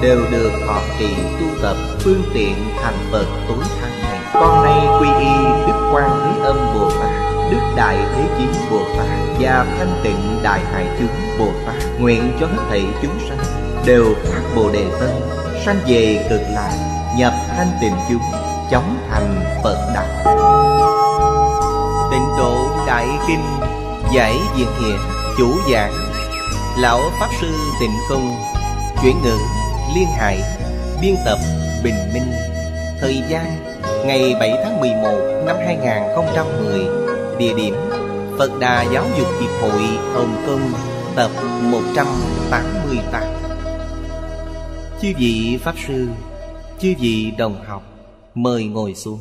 đều được họ trì tu tập phương tiện thành Phật tối thắng này. Con nay quy y Đức Quan Thế Âm Bồ Tát, Đức Đại Thế chín Bồ Tát và Thanh Tịnh Đại Hải Chúng Bồ Tát nguyện cho hết thảy chúng sanh đều phát Bồ Đề Tâm, sanh về cực lạc, nhập thanh tịnh chúng, chóng thành Phật đạo. Tịnh độ Đại Kinh giải diện hiện chủ giảng lão pháp sư tịnh không chuyển ngữ Liên Hải Biên tập Bình Minh Thời gian ngày 7 tháng 11 năm 2010 Địa điểm Phật Đà Giáo dục Hiệp hội Hồng Kông tập 188 Chư vị Pháp Sư, chư vị Đồng học, mời ngồi xuống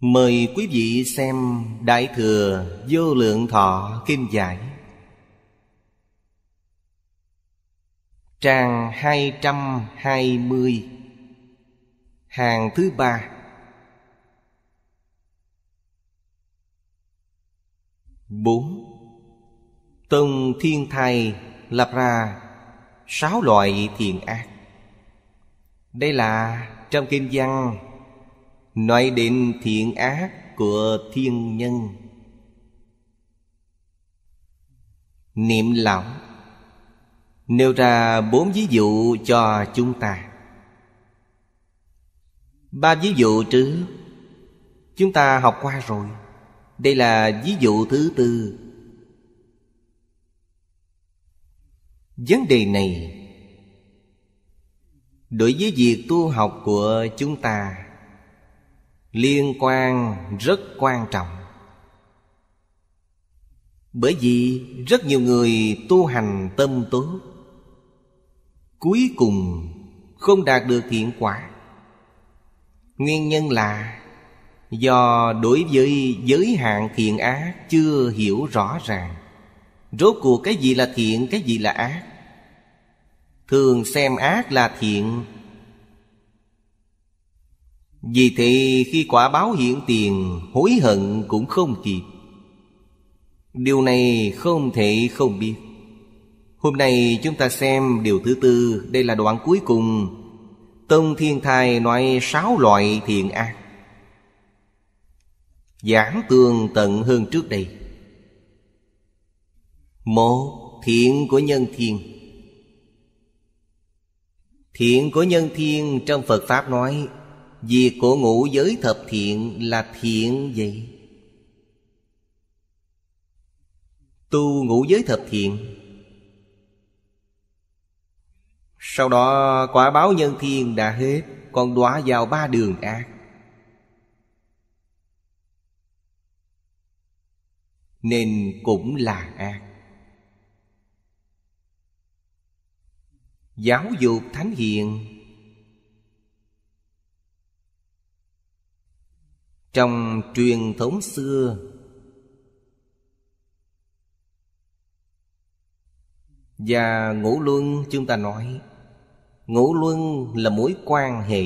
Mời quý vị xem Đại Thừa Vô Lượng Thọ Kim Giải Trang 220 Hàng thứ ba bốn Tông Thiên Thai lập ra sáu loại thiện ác Đây là trong Kim Văn nói đến thiện ác của thiên nhân niệm lão nêu ra bốn ví dụ cho chúng ta ba ví dụ trước chúng ta học qua rồi đây là ví dụ thứ tư vấn đề này đối với việc tu học của chúng ta liên quan rất quan trọng bởi vì rất nhiều người tu hành tâm tốt cuối cùng không đạt được thiện quả nguyên nhân là do đối với giới hạn thiện ác chưa hiểu rõ ràng rốt cuộc cái gì là thiện cái gì là ác thường xem ác là thiện vì thế khi quả báo hiện tiền Hối hận cũng không kịp Điều này không thể không biết Hôm nay chúng ta xem điều thứ tư Đây là đoạn cuối cùng Tông Thiên Thai nói sáu loại thiện ác Giảng tường tận hơn trước đây Một thiện của nhân thiên Thiện của nhân thiên trong Phật Pháp nói Việc của ngũ giới thập thiện là thiện vậy, Tu ngũ giới thập thiện Sau đó quả báo nhân thiên đã hết Còn đọa vào ba đường ác Nên cũng là ác Giáo dục thánh hiền trong truyền thống xưa và ngũ luân chúng ta nói ngũ luân là mối quan hệ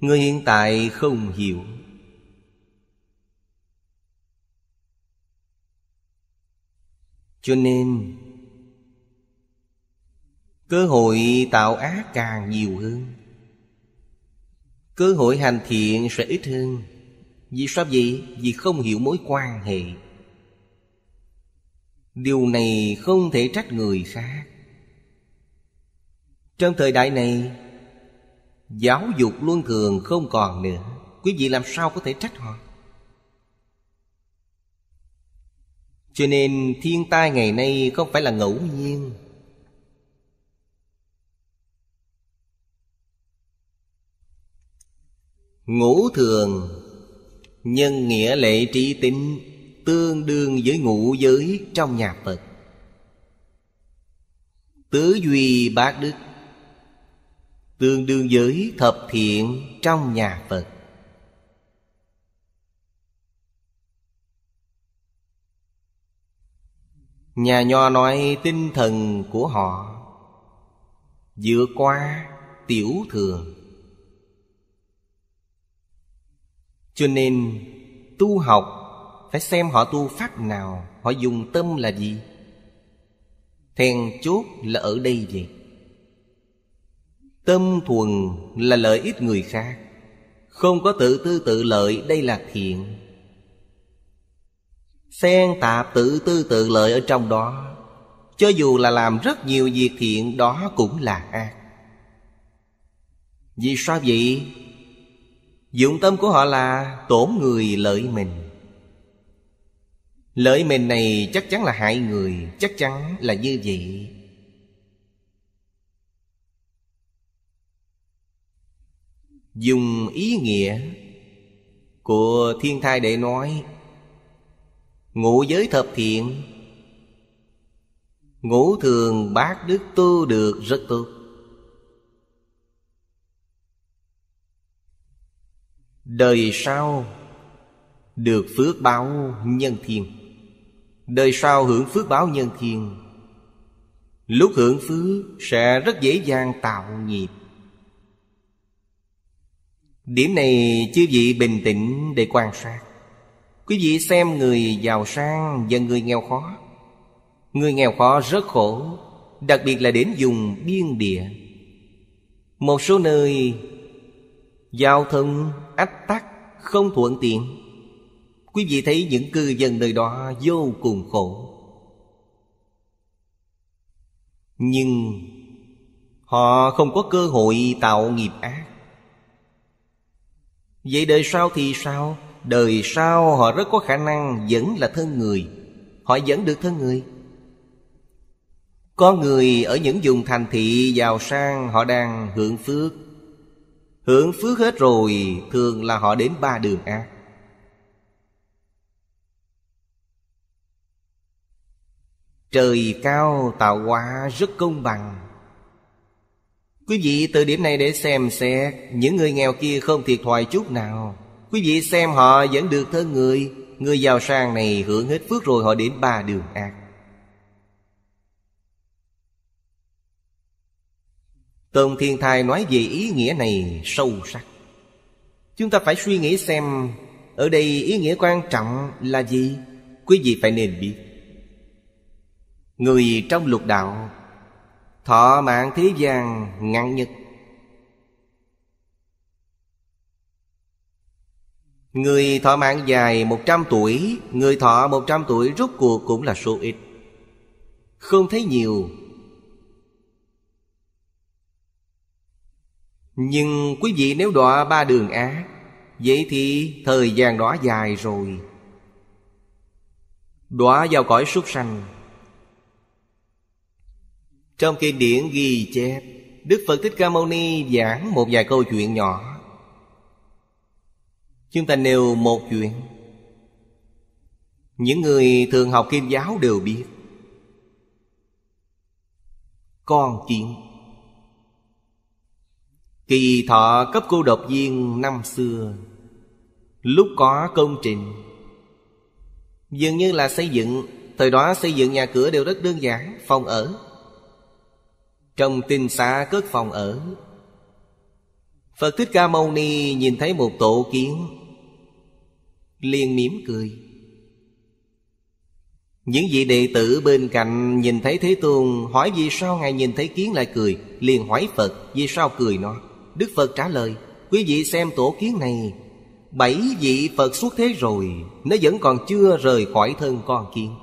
người hiện tại không hiểu cho nên cơ hội tạo ác càng nhiều hơn cơ hội hành thiện sẽ ít hơn vì sao vậy? Vì không hiểu mối quan hệ Điều này không thể trách người khác Trong thời đại này Giáo dục luân thường không còn nữa Quý vị làm sao có thể trách họ Cho nên thiên tai ngày nay không phải là ngẫu nhiên Ngũ thường Nhân nghĩa lệ trí tính Tương đương với ngũ giới trong nhà Phật Tứ duy bát đức Tương đương với thập thiện trong nhà Phật Nhà nho nói tinh thần của họ Vượt qua tiểu thường cho nên tu học phải xem họ tu pháp nào họ dùng tâm là gì thèn chốt là ở đây vậy tâm thuần là lợi ích người khác không có tự tư tự lợi đây là thiện xen tạp tự tư tự lợi ở trong đó cho dù là làm rất nhiều việc thiện đó cũng là ác vì sao vậy Dụng tâm của họ là tổn người lợi mình Lợi mình này chắc chắn là hại người Chắc chắn là như vậy Dùng ý nghĩa Của thiên thai để nói Ngũ giới thập thiện Ngũ thường bác đức tu được rất tốt Đời sau được phước báo nhân thiên Đời sau hưởng phước báo nhân thiên Lúc hưởng phước sẽ rất dễ dàng tạo nghiệp Điểm này chư vị bình tĩnh để quan sát Quý vị xem người giàu sang và người nghèo khó Người nghèo khó rất khổ Đặc biệt là đến vùng biên địa Một số nơi Giao thông ách tắc không thuận tiện quý vị thấy những cư dân nơi đó vô cùng khổ nhưng họ không có cơ hội tạo nghiệp ác vậy đời sau thì sao đời sau họ rất có khả năng vẫn là thân người họ vẫn được thân người có người ở những vùng thành thị giàu sang họ đang hưởng phước Hưởng phước hết rồi Thường là họ đến ba đường ác Trời cao tạo hóa rất công bằng Quý vị từ điểm này để xem xét Những người nghèo kia không thiệt thòi chút nào Quý vị xem họ vẫn được thân người Người giàu sang này hưởng hết phước rồi họ đến ba đường ác Tôn Thiên Thai nói về ý nghĩa này sâu sắc Chúng ta phải suy nghĩ xem Ở đây ý nghĩa quan trọng là gì Quý vị phải nên biết Người trong lục đạo Thọ mạng thế gian ngắn nhất Người thọ mạng dài 100 tuổi Người thọ 100 tuổi rốt cuộc cũng là số ít Không thấy nhiều Nhưng quý vị nếu đọa ba đường ác Vậy thì thời gian đó dài rồi Đọa vào cõi súc sanh Trong kinh điển ghi chép Đức Phật Thích Ca Mâu Ni giảng một vài câu chuyện nhỏ Chúng ta nêu một chuyện Những người thường học kim giáo đều biết Con chuyện Kỳ thọ cấp cô độc viên năm xưa Lúc có công trình Dường như là xây dựng Thời đó xây dựng nhà cửa đều rất đơn giản Phòng ở Trong tinh xa cất phòng ở Phật Thích Ca Mâu Ni nhìn thấy một tổ kiến liền mỉm cười Những vị đệ tử bên cạnh nhìn thấy Thế Tôn Hỏi vì sao Ngài nhìn thấy kiến lại cười Liền hỏi Phật vì sao cười nó Đức Phật trả lời Quý vị xem tổ kiến này Bảy vị Phật xuất thế rồi Nó vẫn còn chưa rời khỏi thân con kiến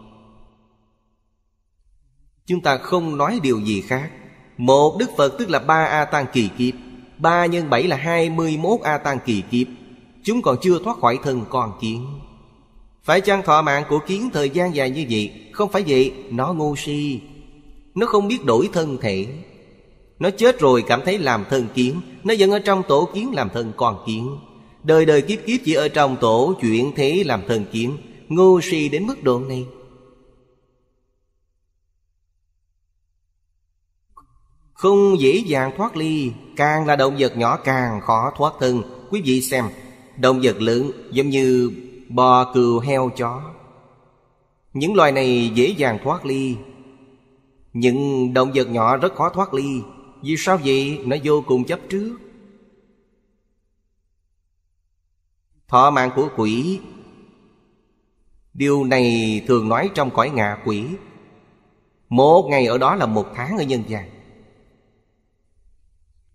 Chúng ta không nói điều gì khác Một Đức Phật tức là ba A Tăng kỳ kiếp Ba nhân bảy là hai mươi mốt A Tăng kỳ kiếp Chúng còn chưa thoát khỏi thân con kiến Phải chăng thọ mạng của kiến thời gian dài như vậy Không phải vậy, nó ngu si Nó không biết đổi thân thể nó chết rồi cảm thấy làm thân kiến Nó vẫn ở trong tổ kiến làm thân còn kiến Đời đời kiếp kiếp chỉ ở trong tổ chuyện thế làm thân kiến Ngu si đến mức độ này Không dễ dàng thoát ly Càng là động vật nhỏ càng khó thoát thân Quý vị xem Động vật lớn giống như bò cừu heo chó Những loài này dễ dàng thoát ly Những động vật nhỏ rất khó thoát ly vì sao vậy? Nó vô cùng chấp trước Thọ mạng của quỷ Điều này thường nói trong cõi ngạ quỷ Một ngày ở đó là một tháng ở nhân gian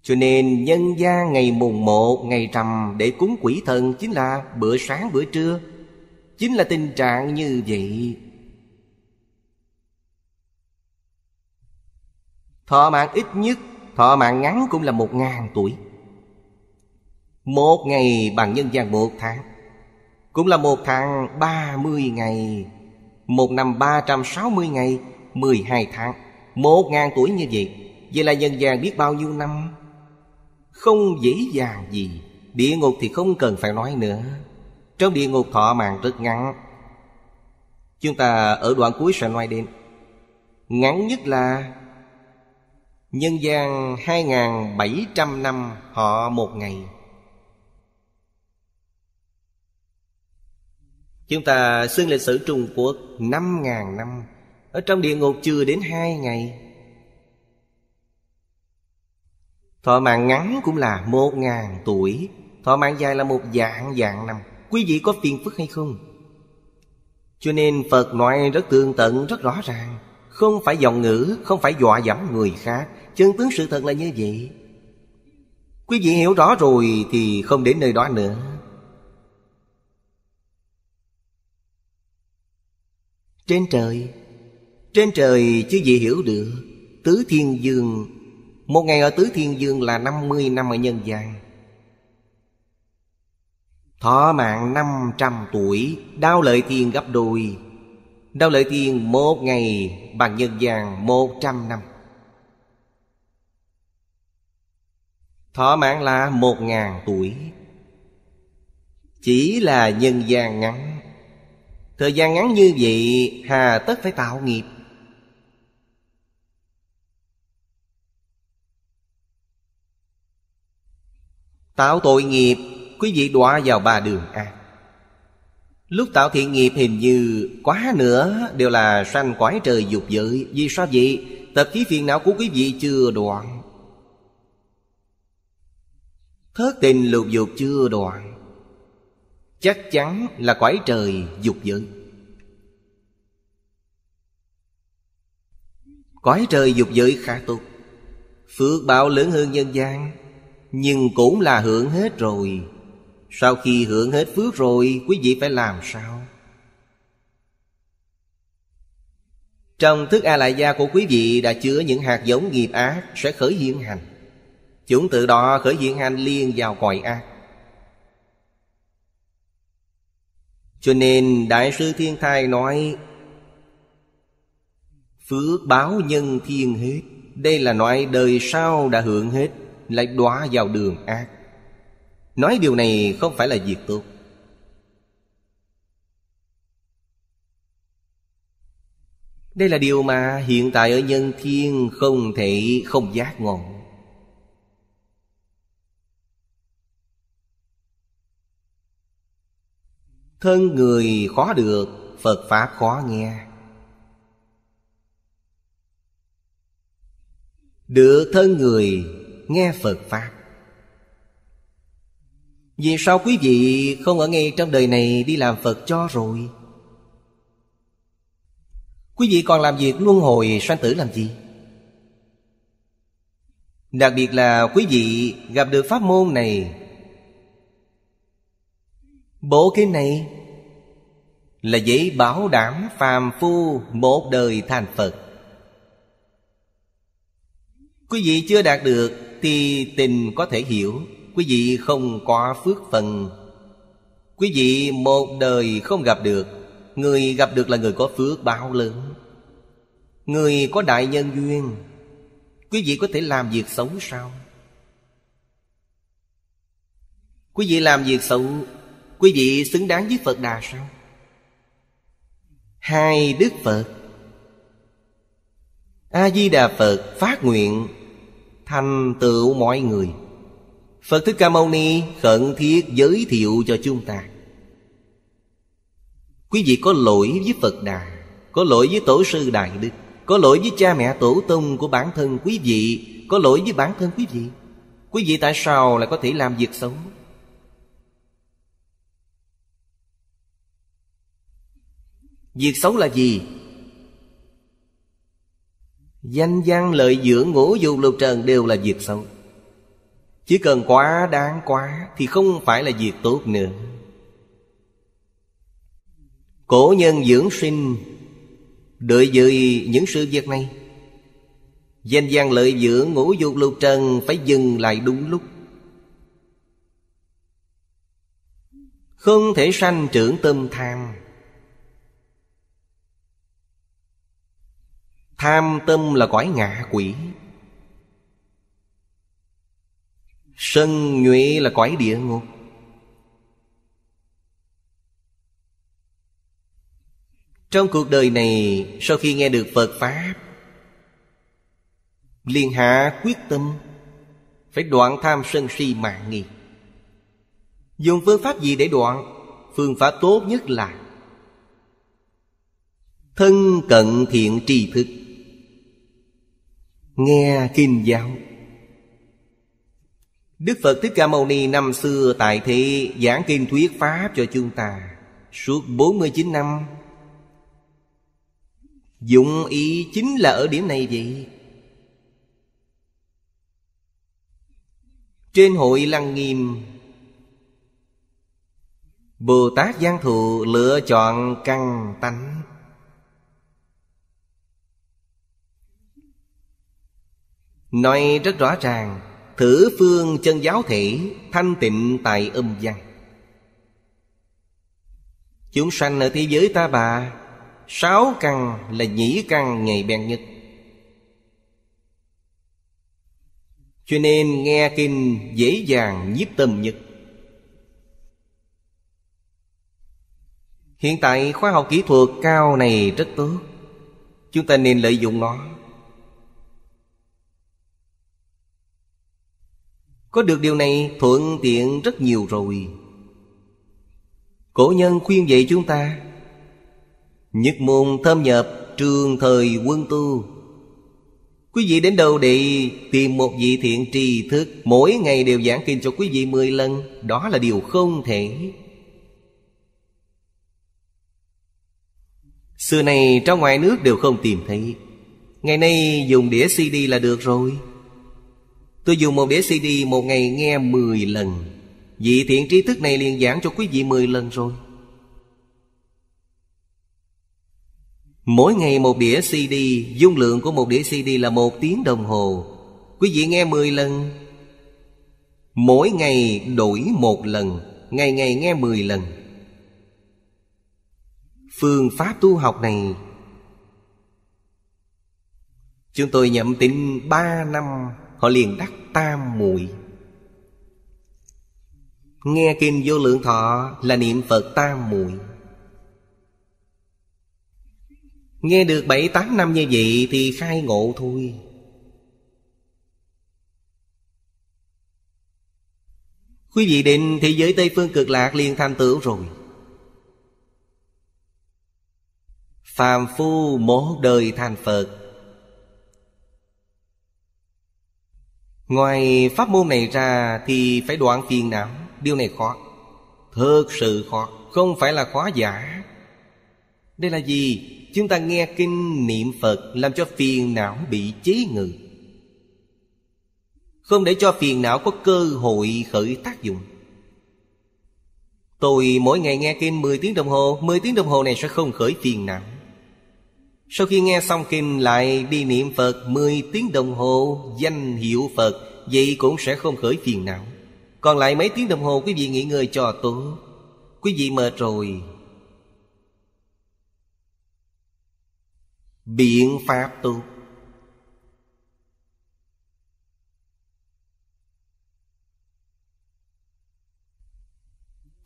Cho nên nhân gia ngày mùng một, ngày rằm Để cúng quỷ thần chính là bữa sáng bữa trưa Chính là tình trạng như vậy Thọ mạng ít nhất Thọ mạng ngắn cũng là một ngàn tuổi Một ngày bằng nhân gian một tháng Cũng là một tháng ba mươi ngày Một năm ba trăm sáu mươi ngày Mười hai tháng Một ngàn tuổi như vậy Vậy là nhân gian biết bao nhiêu năm Không dễ dàng gì Địa ngục thì không cần phải nói nữa Trong địa ngục thọ mạng rất ngắn Chúng ta ở đoạn cuối sẽ nói đến Ngắn nhất là Nhân gian 2.700 năm họ một ngày Chúng ta xuyên lịch sử Trung Quốc 5.000 năm Ở trong địa ngục chưa đến 2 ngày Thọ mạng ngắn cũng là 1.000 tuổi Thọ mạng dài là một dạng dạng năm Quý vị có phiền phức hay không? Cho nên Phật nói rất tương tận, rất rõ ràng không phải dòng ngữ Không phải dọa dẫm người khác Chân tướng sự thật là như vậy Quý vị hiểu rõ rồi Thì không đến nơi đó nữa Trên trời Trên trời chứ gì hiểu được Tứ Thiên Dương Một ngày ở Tứ Thiên Dương là năm mươi năm ở nhân gian Thọ mạng năm trăm tuổi Đau lợi thiên gấp đôi Đau lợi tiền một ngày bằng nhân gian một trăm năm thỏa mãn là một ngàn tuổi Chỉ là nhân gian ngắn Thời gian ngắn như vậy hà tất phải tạo nghiệp Tạo tội nghiệp Quý vị đọa vào ba đường ác Lúc tạo thiện nghiệp hình như quá nữa đều là sanh quái trời dục giới Vì sao vậy? Tập khí phiền não của quý vị chưa đoạn Thớt tình lục dục chưa đoạn Chắc chắn là quái trời dục giới Quái trời dục giới khá tốt Phước báo lớn hơn nhân gian Nhưng cũng là hưởng hết rồi sau khi hưởng hết phước rồi Quý vị phải làm sao Trong thức A-lại gia của quý vị Đã chứa những hạt giống nghiệp ác Sẽ khởi hiện hành Chúng tự đó khởi hiện hành liên vào cõi ác Cho nên Đại sư Thiên Thai nói Phước báo nhân thiên hết Đây là loại đời sau đã hưởng hết Lại đóa vào đường ác nói điều này không phải là việc tốt đây là điều mà hiện tại ở nhân thiên không thể không giác ngộ thân người khó được phật pháp khó nghe được thân người nghe phật pháp vì sao quý vị không ở ngay trong đời này đi làm Phật cho rồi? Quý vị còn làm việc luân hồi sanh tử làm gì? Đặc biệt là quý vị gặp được pháp môn này Bộ kinh này Là giấy bảo đảm phàm phu một đời thành Phật Quý vị chưa đạt được thì tình có thể hiểu quý vị không có phước phần quý vị một đời không gặp được người gặp được là người có phước bao lớn người có đại nhân duyên quý vị có thể làm việc xấu sao quý vị làm việc xấu quý vị xứng đáng với phật đà sao hai đức phật a di đà phật phát nguyện thành tựu mọi người Phật Thích Ca Mâu Ni khẩn thiết giới thiệu cho chúng ta Quý vị có lỗi với Phật Đà Có lỗi với Tổ sư Đại Đức Có lỗi với cha mẹ tổ tông của bản thân quý vị Có lỗi với bản thân quý vị Quý vị tại sao lại có thể làm việc xấu Việc xấu là gì? Danh gian lợi dưỡng ngũ dục lục trần đều là việc xấu chỉ cần quá đáng quá Thì không phải là việc tốt nữa Cổ nhân dưỡng sinh Đợi dưới những sự việc này Danh gian lợi dưỡng ngũ dục lục trần Phải dừng lại đúng lúc Không thể sanh trưởng tâm tham Tham tâm là cõi ngạ quỷ Sân nhuệ là quái địa ngục Trong cuộc đời này Sau khi nghe được Phật Pháp liền hạ quyết tâm Phải đoạn tham sân si mạng nghi Dùng phương pháp gì để đoạn Phương pháp tốt nhất là Thân cận thiện tri thức Nghe kinh giáo Đức Phật Thích Ca Mâu Ni năm xưa tại thế giảng kinh thuyết Pháp cho chúng ta Suốt 49 năm Dụng ý chính là ở điểm này vậy Trên hội Lăng Nghiêm Bồ Tát Giang Thù lựa chọn căn tánh Nói rất rõ ràng Thử phương chân giáo thể Thanh tịnh tại âm văn Chúng sanh ở thế giới ta bà Sáu căn là nhĩ căn ngày bèn nhất Cho nên nghe kinh dễ dàng nhiếp tâm nhất Hiện tại khoa học kỹ thuật cao này rất tốt Chúng ta nên lợi dụng nó Có được điều này thuận tiện rất nhiều rồi Cổ nhân khuyên dạy chúng ta Nhất môn thâm nhập trường thời quân tu Quý vị đến đâu để tìm một vị thiện tri thức Mỗi ngày đều giảng kinh cho quý vị mười lần Đó là điều không thể Xưa này trong ngoài nước đều không tìm thấy Ngày nay dùng đĩa CD là được rồi Tôi dùng một đĩa CD một ngày nghe 10 lần Vị thiện trí thức này liền giảng cho quý vị 10 lần rồi Mỗi ngày một đĩa CD Dung lượng của một đĩa CD là một tiếng đồng hồ Quý vị nghe 10 lần Mỗi ngày đổi một lần Ngày ngày nghe 10 lần Phương pháp tu học này Chúng tôi nhậm tin 3 năm họ liền đắc tam muội nghe kinh vô lượng thọ là niệm phật tam muội nghe được bảy tám năm như vậy thì khai ngộ thôi quý vị định thì giới tây phương cực lạc liền thành tựu rồi phàm phu một đời thành phật Ngoài pháp môn này ra thì phải đoạn phiền não Điều này khó Thực sự khó Không phải là khó giả Đây là gì? Chúng ta nghe kinh niệm Phật Làm cho phiền não bị chế ngự Không để cho phiền não có cơ hội khởi tác dụng Tôi mỗi ngày nghe kinh 10 tiếng đồng hồ 10 tiếng đồng hồ này sẽ không khởi phiền não sau khi nghe xong kinh lại đi niệm Phật 10 tiếng đồng hồ danh hiệu Phật Vậy cũng sẽ không khởi phiền não Còn lại mấy tiếng đồng hồ quý vị nghỉ ngơi cho tốt Quý vị mệt rồi Biện pháp tu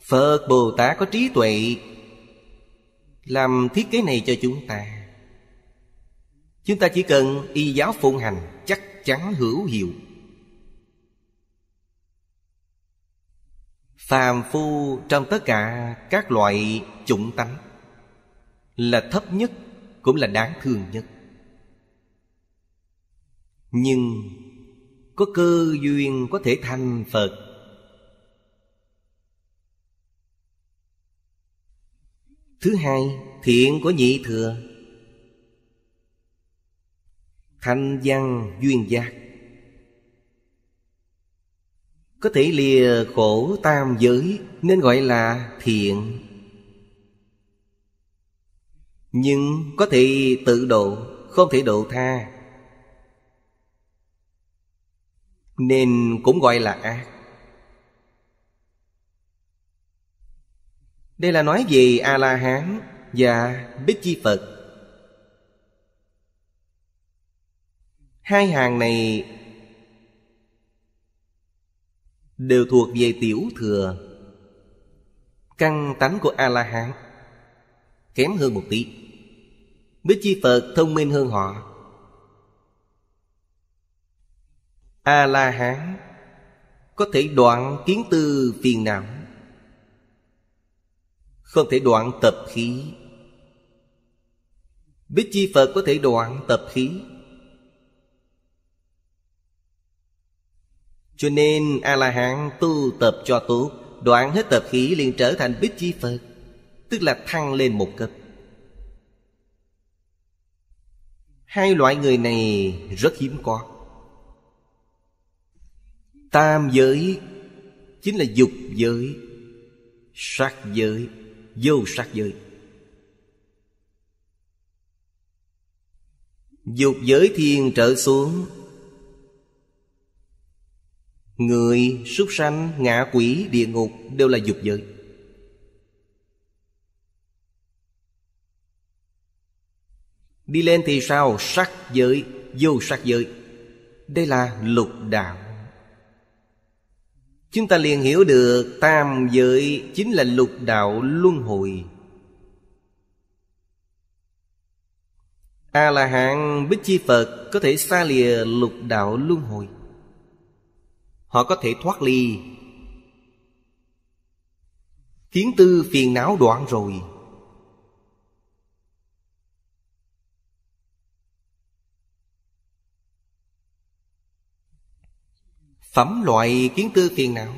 Phật Bồ Tát có trí tuệ Làm thiết kế này cho chúng ta Chúng ta chỉ cần y giáo phụng hành chắc chắn hữu hiệu Phàm phu trong tất cả các loại chủng tánh Là thấp nhất cũng là đáng thương nhất Nhưng có cơ duyên có thể thành Phật Thứ hai, thiện của nhị thừa thanh văn duyên giác Có thể lìa khổ tam giới Nên gọi là thiện Nhưng có thể tự độ Không thể độ tha Nên cũng gọi là ác Đây là nói về A-la-hán và Bích Chi Phật hai hàng này đều thuộc về tiểu thừa căn tánh của a la hán kém hơn một tí bích chi phật thông minh hơn họ a la hán có thể đoạn kiến tư phiền não không thể đoạn tập khí bích chi phật có thể đoạn tập khí Cho nên A-la-hán tu tập cho tốt Đoạn hết tập khí liền trở thành Bích Chi Phật Tức là thăng lên một cấp Hai loại người này rất hiếm có Tam giới Chính là dục giới Sắc giới Vô sắc giới Dục giới thiên trở xuống Người, súc sanh, ngạ quỷ, địa ngục đều là dục giới Đi lên thì sao? Sắc giới, vô sắc giới Đây là lục đạo Chúng ta liền hiểu được tam giới chính là lục đạo luân hồi A-la-hán Bích Chi Phật có thể xa lìa lục đạo luân hồi họ có thể thoát ly kiến tư phiền não đoạn rồi phẩm loại kiến tư phiền não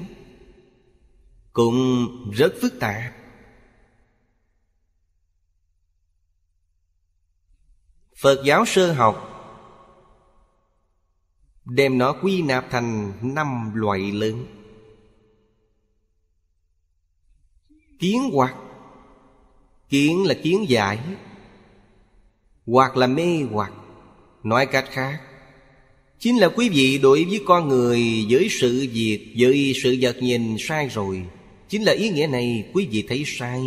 cũng rất phức tạp phật giáo sơ học đem nó quy nạp thành năm loại lớn kiến hoặc kiến là kiến giải hoặc là mê hoặc nói cách khác chính là quý vị đối với con người với sự việc với sự vật nhìn sai rồi chính là ý nghĩa này quý vị thấy sai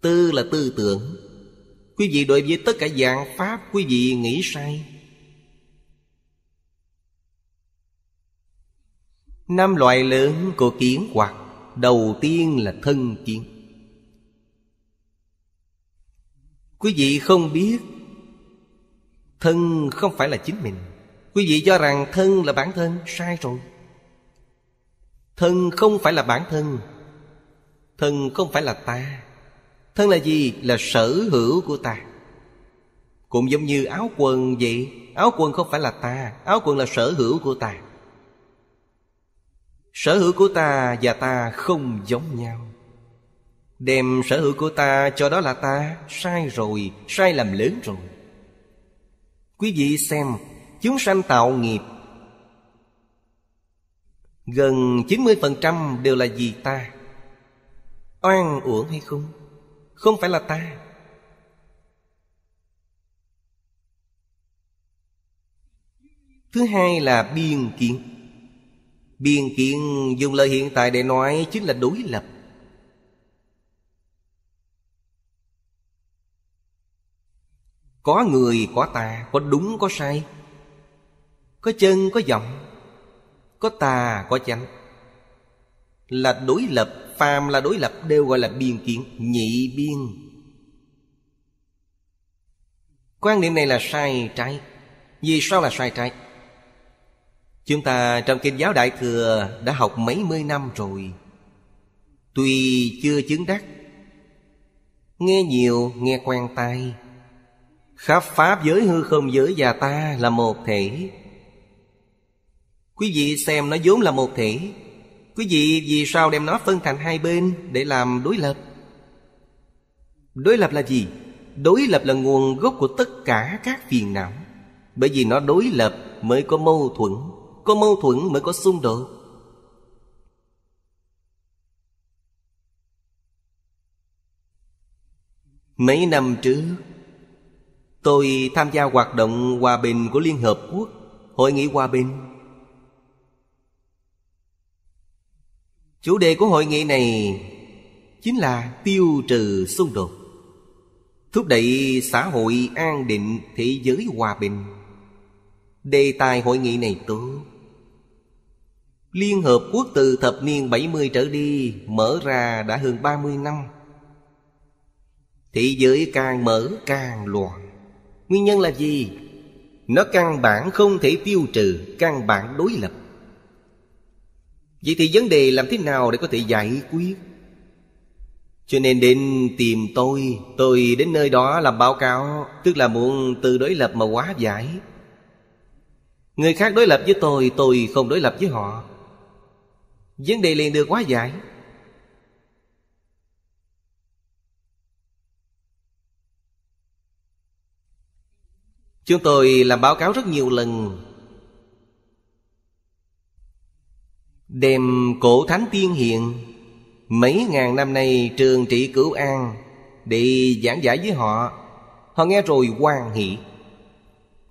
tư là tư tưởng quý vị đối với tất cả dạng pháp quý vị nghĩ sai Năm loại lớn của kiến hoặc Đầu tiên là thân kiến Quý vị không biết Thân không phải là chính mình Quý vị cho rằng thân là bản thân Sai rồi Thân không phải là bản thân Thân không phải là ta Thân là gì? Là sở hữu của ta Cũng giống như áo quần vậy Áo quần không phải là ta Áo quần là sở hữu của ta sở hữu của ta và ta không giống nhau đem sở hữu của ta cho đó là ta sai rồi sai lầm lớn rồi quý vị xem chúng sanh tạo nghiệp gần 90% đều là vì ta oan uổng hay không không phải là ta thứ hai là biên kiến Biên kiện dùng lời hiện tại để nói chính là đối lập Có người, có ta, có đúng, có sai Có chân, có giọng Có tà, có chánh Là đối lập, phàm là đối lập đều gọi là biên kiện, nhị biên Quan niệm này là sai trái Vì sao là sai trái? Chúng ta trong Kinh giáo Đại Thừa đã học mấy mươi năm rồi Tuy chưa chứng đắc Nghe nhiều nghe quen tai Khắp Pháp giới hư không giới và ta là một thể Quý vị xem nó vốn là một thể Quý vị vì sao đem nó phân thành hai bên để làm đối lập Đối lập là gì? Đối lập là nguồn gốc của tất cả các phiền não Bởi vì nó đối lập mới có mâu thuẫn có mâu thuẫn mới có xung đột mấy năm trước tôi tham gia hoạt động hòa bình của liên hợp quốc hội nghị hòa bình chủ đề của hội nghị này chính là tiêu trừ xung đột thúc đẩy xã hội an định thế giới hòa bình đề tài hội nghị này tốt Liên Hợp Quốc từ thập niên 70 trở đi mở ra đã hơn 30 năm. Thị giới càng mở càng loạn. Nguyên nhân là gì? Nó căn bản không thể tiêu trừ căn bản đối lập. Vậy thì vấn đề làm thế nào để có thể giải quyết? Cho nên đến tìm tôi Tôi đến nơi đó làm báo cáo Tức là muốn từ đối lập mà hóa giải Người khác đối lập với tôi Tôi không đối lập với họ vấn đề liền được quá giải chúng tôi làm báo cáo rất nhiều lần đem cổ thánh tiên hiện mấy ngàn năm nay trường trị cửu an để giảng giải với họ họ nghe rồi hoan hỷ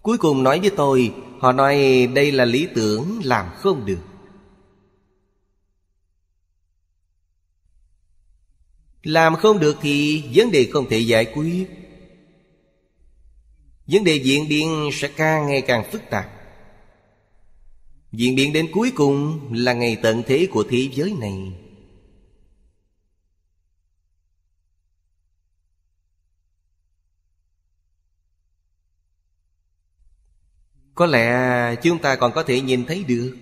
cuối cùng nói với tôi họ nói đây là lý tưởng làm không được Làm không được thì vấn đề không thể giải quyết Vấn đề diễn biến sẽ càng ngày càng phức tạp Diễn biến đến cuối cùng là ngày tận thế của thế giới này Có lẽ chúng ta còn có thể nhìn thấy được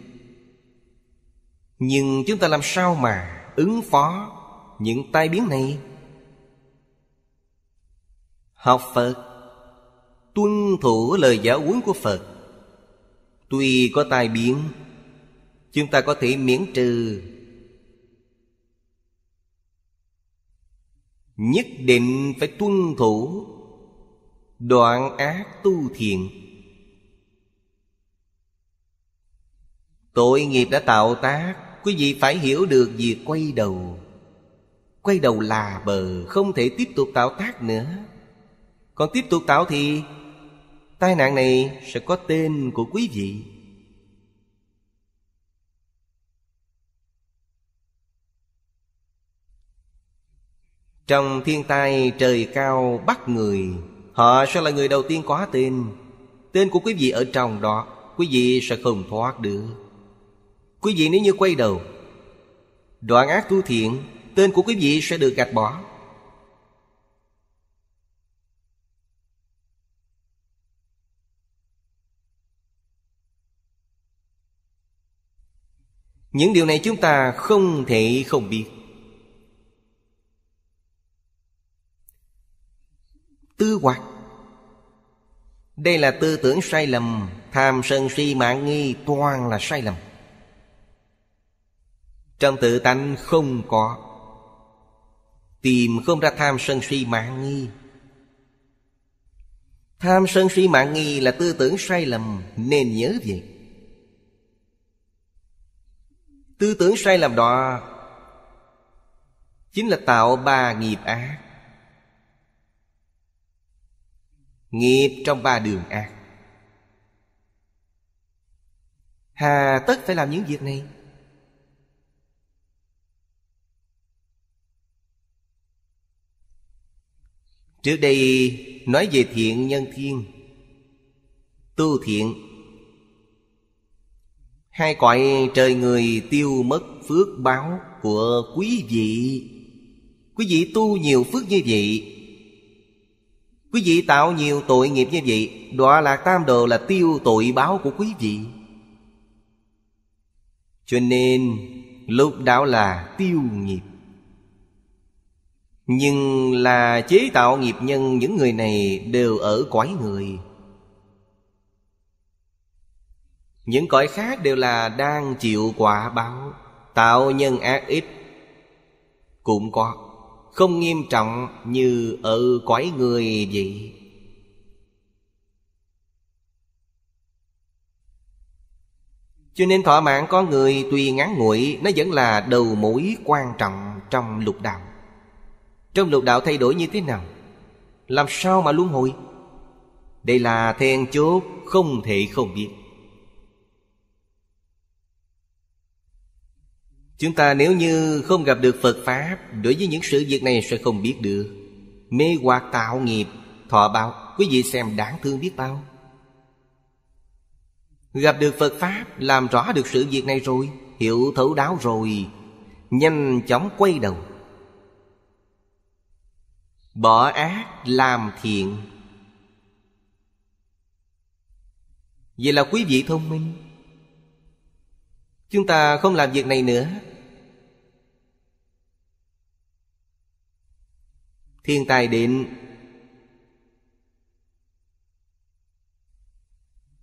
Nhưng chúng ta làm sao mà ứng phó những tai biến này học phật tuân thủ lời giáo huấn của phật tuy có tai biến chúng ta có thể miễn trừ nhất định phải tuân thủ đoạn ác tu thiện tội nghiệp đã tạo tác quý vị phải hiểu được việc quay đầu quay đầu là bờ không thể tiếp tục tạo tác nữa còn tiếp tục tạo thì tai nạn này sẽ có tên của quý vị trong thiên tai trời cao bắt người họ sẽ là người đầu tiên có tên tên của quý vị ở trong đó quý vị sẽ không thoát được quý vị nếu như quay đầu đoạn ác tu thiện tên của quý vị sẽ được gạch bỏ những điều này chúng ta không thể không biết tư hoặc đây là tư tưởng sai lầm tham sân si mạng nghi toàn là sai lầm trong tự tánh không có Tìm không ra tham sân si mạng nghi Tham sân si mạng nghi là tư tưởng sai lầm Nên nhớ vậy Tư tưởng sai lầm đó Chính là tạo ba nghiệp ác Nghiệp trong ba đường ác Hà tất phải làm những việc này Trước đây nói về thiện nhân thiên Tu thiện Hai cõi trời người tiêu mất phước báo của quý vị Quý vị tu nhiều phước như vậy Quý vị tạo nhiều tội nghiệp như vậy Đọa lạc tam đồ là tiêu tội báo của quý vị Cho nên lúc đó là tiêu nghiệp nhưng là chế tạo nghiệp nhân những người này đều ở cõi người những cõi khác đều là đang chịu quả báo tạo nhân ác ít cũng có không nghiêm trọng như ở cõi người vậy cho nên thỏa mãn có người tuy ngắn ngủi nó vẫn là đầu mũi quan trọng trong lục đạo trong lục đạo thay đổi như thế nào Làm sao mà luân hồi Đây là then chốt không thể không biết Chúng ta nếu như không gặp được Phật Pháp Đối với những sự việc này sẽ không biết được Mê hoặc tạo nghiệp Thọ bao Quý vị xem đáng thương biết bao Gặp được Phật Pháp Làm rõ được sự việc này rồi Hiểu thấu đáo rồi Nhanh chóng quay đầu Bỏ ác làm thiện Vậy là quý vị thông minh Chúng ta không làm việc này nữa Thiên tài định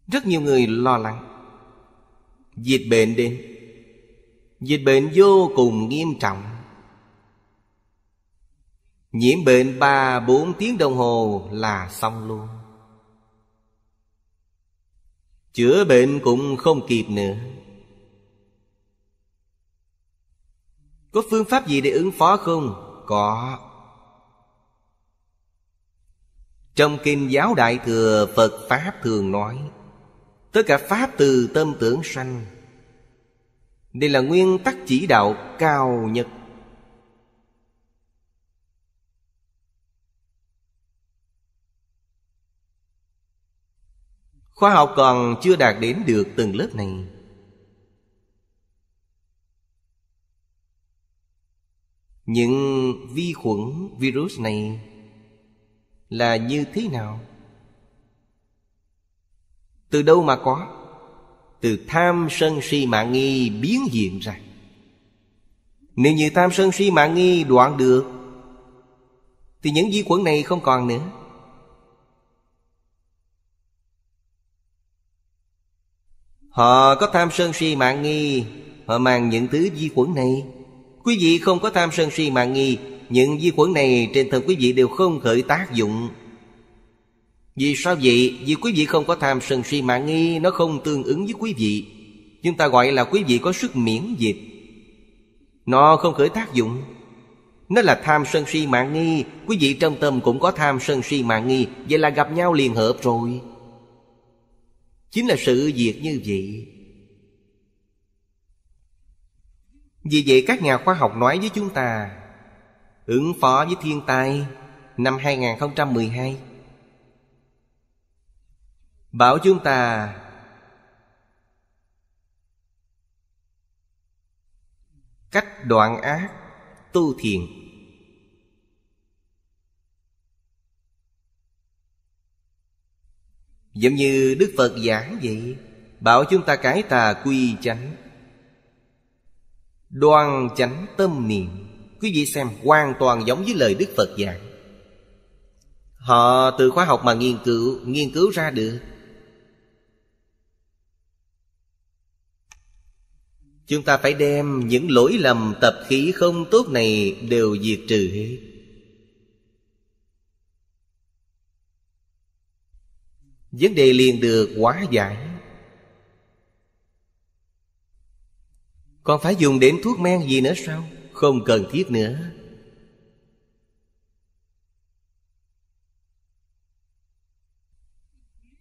Rất nhiều người lo lắng Dịch bệnh đến Dịch bệnh vô cùng nghiêm trọng Nhiễm bệnh 3-4 tiếng đồng hồ là xong luôn Chữa bệnh cũng không kịp nữa Có phương pháp gì để ứng phó không? Có Trong Kinh Giáo Đại Thừa Phật Pháp thường nói Tất cả Pháp từ tâm tưởng sanh Đây là nguyên tắc chỉ đạo cao nhất Khoa học còn chưa đạt đến được từng lớp này Những vi khuẩn virus này là như thế nào? Từ đâu mà có? Từ tham sân si mạng nghi biến hiện ra Nếu như tham sân si mạng nghi đoạn được Thì những vi khuẩn này không còn nữa Họ có tham sân si mạng nghi Họ mang những thứ di khuẩn này Quý vị không có tham sân si mạng nghi Những di khuẩn này trên thân quý vị đều không khởi tác dụng Vì sao vậy? Vì quý vị không có tham sân si mạng nghi Nó không tương ứng với quý vị Chúng ta gọi là quý vị có sức miễn dịch Nó không khởi tác dụng Nó là tham sân si mạng nghi Quý vị trong tâm cũng có tham sân si mạng nghi Vậy là gặp nhau liền hợp rồi chính là sự việc như vậy vì vậy các nhà khoa học nói với chúng ta ứng phó với thiên tai năm 2012 bảo chúng ta cách đoạn ác tu thiền Giống như Đức Phật giảng vậy Bảo chúng ta cái tà quy chánh Đoan chánh tâm niệm Quý vị xem hoàn toàn giống với lời Đức Phật giảng Họ từ khóa học mà nghiên cứu Nghiên cứu ra được Chúng ta phải đem những lỗi lầm tập khí không tốt này đều diệt trừ hết Vấn đề liền được hóa giải Còn phải dùng đến thuốc men gì nữa sao? Không cần thiết nữa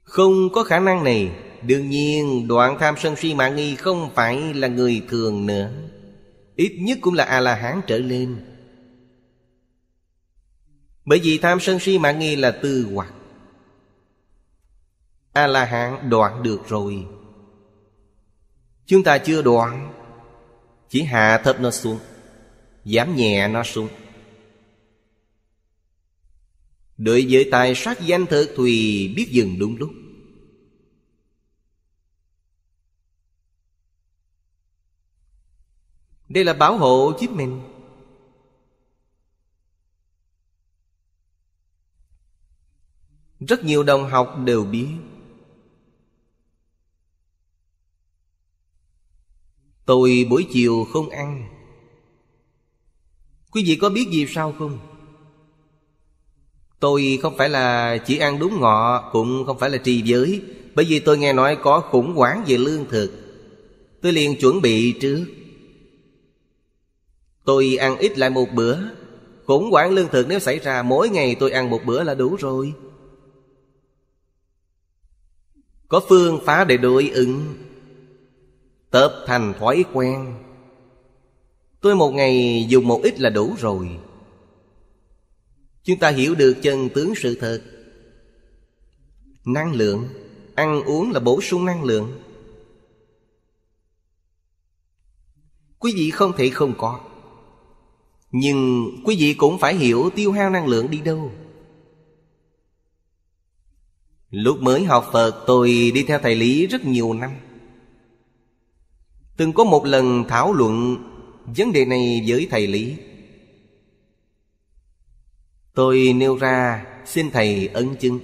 Không có khả năng này Đương nhiên đoạn tham sân si mạng nghi không phải là người thường nữa Ít nhất cũng là A-la-hán trở lên Bởi vì tham sân si mạng nghi là tư hoặc a la hán đoạn được rồi chúng ta chưa đoạn chỉ hạ thấp nó xuống giảm nhẹ nó xuống đối với tài sát danh thực thì biết dừng đúng lúc đây là bảo hộ chính mình rất nhiều đồng học đều biết Tôi buổi chiều không ăn Quý vị có biết gì sao không? Tôi không phải là chỉ ăn đúng ngọ Cũng không phải là trì giới Bởi vì tôi nghe nói có khủng hoảng về lương thực Tôi liền chuẩn bị trước Tôi ăn ít lại một bữa Khủng hoảng lương thực nếu xảy ra Mỗi ngày tôi ăn một bữa là đủ rồi Có phương phá để đối ứng Tập thành thói quen Tôi một ngày dùng một ít là đủ rồi Chúng ta hiểu được chân tướng sự thật Năng lượng Ăn uống là bổ sung năng lượng Quý vị không thể không có Nhưng quý vị cũng phải hiểu tiêu hao năng lượng đi đâu Lúc mới học Phật tôi đi theo thầy Lý rất nhiều năm Từng có một lần thảo luận vấn đề này với thầy Lý Tôi nêu ra xin thầy ấn chứng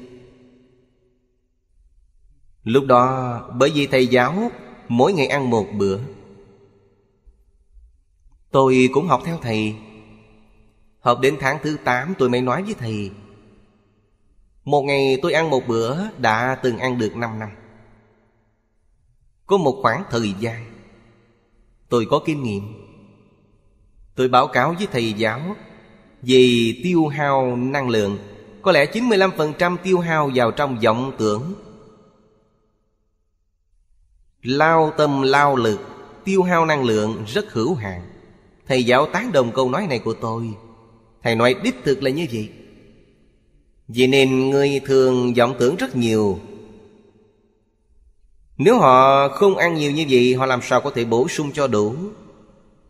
Lúc đó bởi vì thầy giáo mỗi ngày ăn một bữa Tôi cũng học theo thầy Học đến tháng thứ 8 tôi mới nói với thầy Một ngày tôi ăn một bữa đã từng ăn được 5 năm Có một khoảng thời gian Tôi có kinh nghiệm Tôi báo cáo với thầy giáo Về tiêu hao năng lượng Có lẽ 95% tiêu hao vào trong vọng tưởng Lao tâm lao lực Tiêu hao năng lượng rất hữu hạn Thầy giáo tán đồng câu nói này của tôi Thầy nói đích thực là như vậy vì nên người thường vọng tưởng rất nhiều nếu họ không ăn nhiều như vậy Họ làm sao có thể bổ sung cho đủ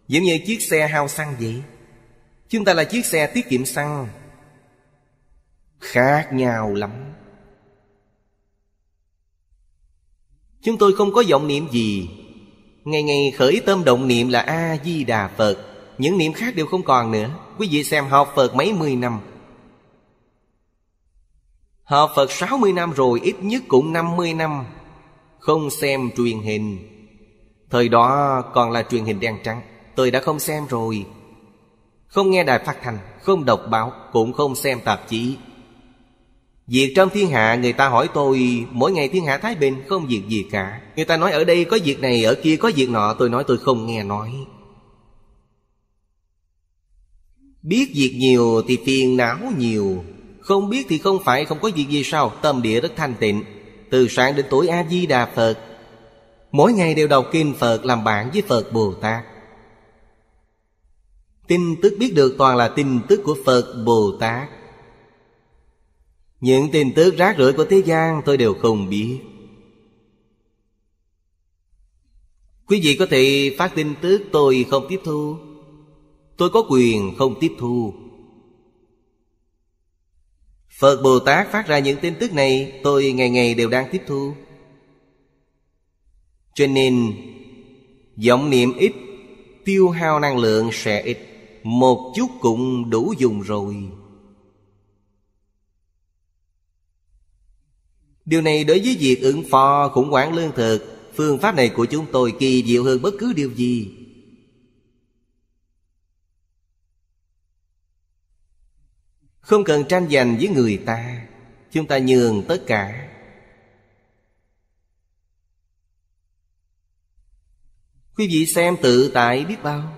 Giống như chiếc xe hao xăng vậy Chúng ta là chiếc xe tiết kiệm xăng Khác nhau lắm Chúng tôi không có vọng niệm gì Ngày ngày khởi tâm động niệm là A-di-đà Phật Những niệm khác đều không còn nữa Quý vị xem học Phật mấy mươi năm Học Phật 60 năm rồi Ít nhất cũng 50 năm không xem truyền hình Thời đó còn là truyền hình đen trắng Tôi đã không xem rồi Không nghe đài phát thanh Không đọc báo Cũng không xem tạp chí Việc trong thiên hạ người ta hỏi tôi Mỗi ngày thiên hạ Thái Bình không việc gì cả Người ta nói ở đây có việc này Ở kia có việc nọ Tôi nói tôi không nghe nói Biết việc nhiều thì phiền não nhiều Không biết thì không phải không có việc gì sao Tâm địa rất thanh tịnh từ sáng đến tối a di đà phật mỗi ngày đều đọc kinh phật làm bạn với phật bồ tát tin tức biết được toàn là tin tức của phật bồ tát những tin tức rác rưởi của thế gian tôi đều không biết Quý vị có thể phát tin tức tôi không tiếp thu Tôi có quyền không tiếp thu Phật Bồ Tát phát ra những tin tức này Tôi ngày ngày đều đang tiếp thu Cho nên vọng niệm ít Tiêu hao năng lượng sẽ ít Một chút cũng đủ dùng rồi Điều này đối với việc ứng phó khủng hoảng lương thực Phương pháp này của chúng tôi kỳ diệu hơn bất cứ điều gì Không cần tranh giành với người ta Chúng ta nhường tất cả Quý vị xem tự tại biết bao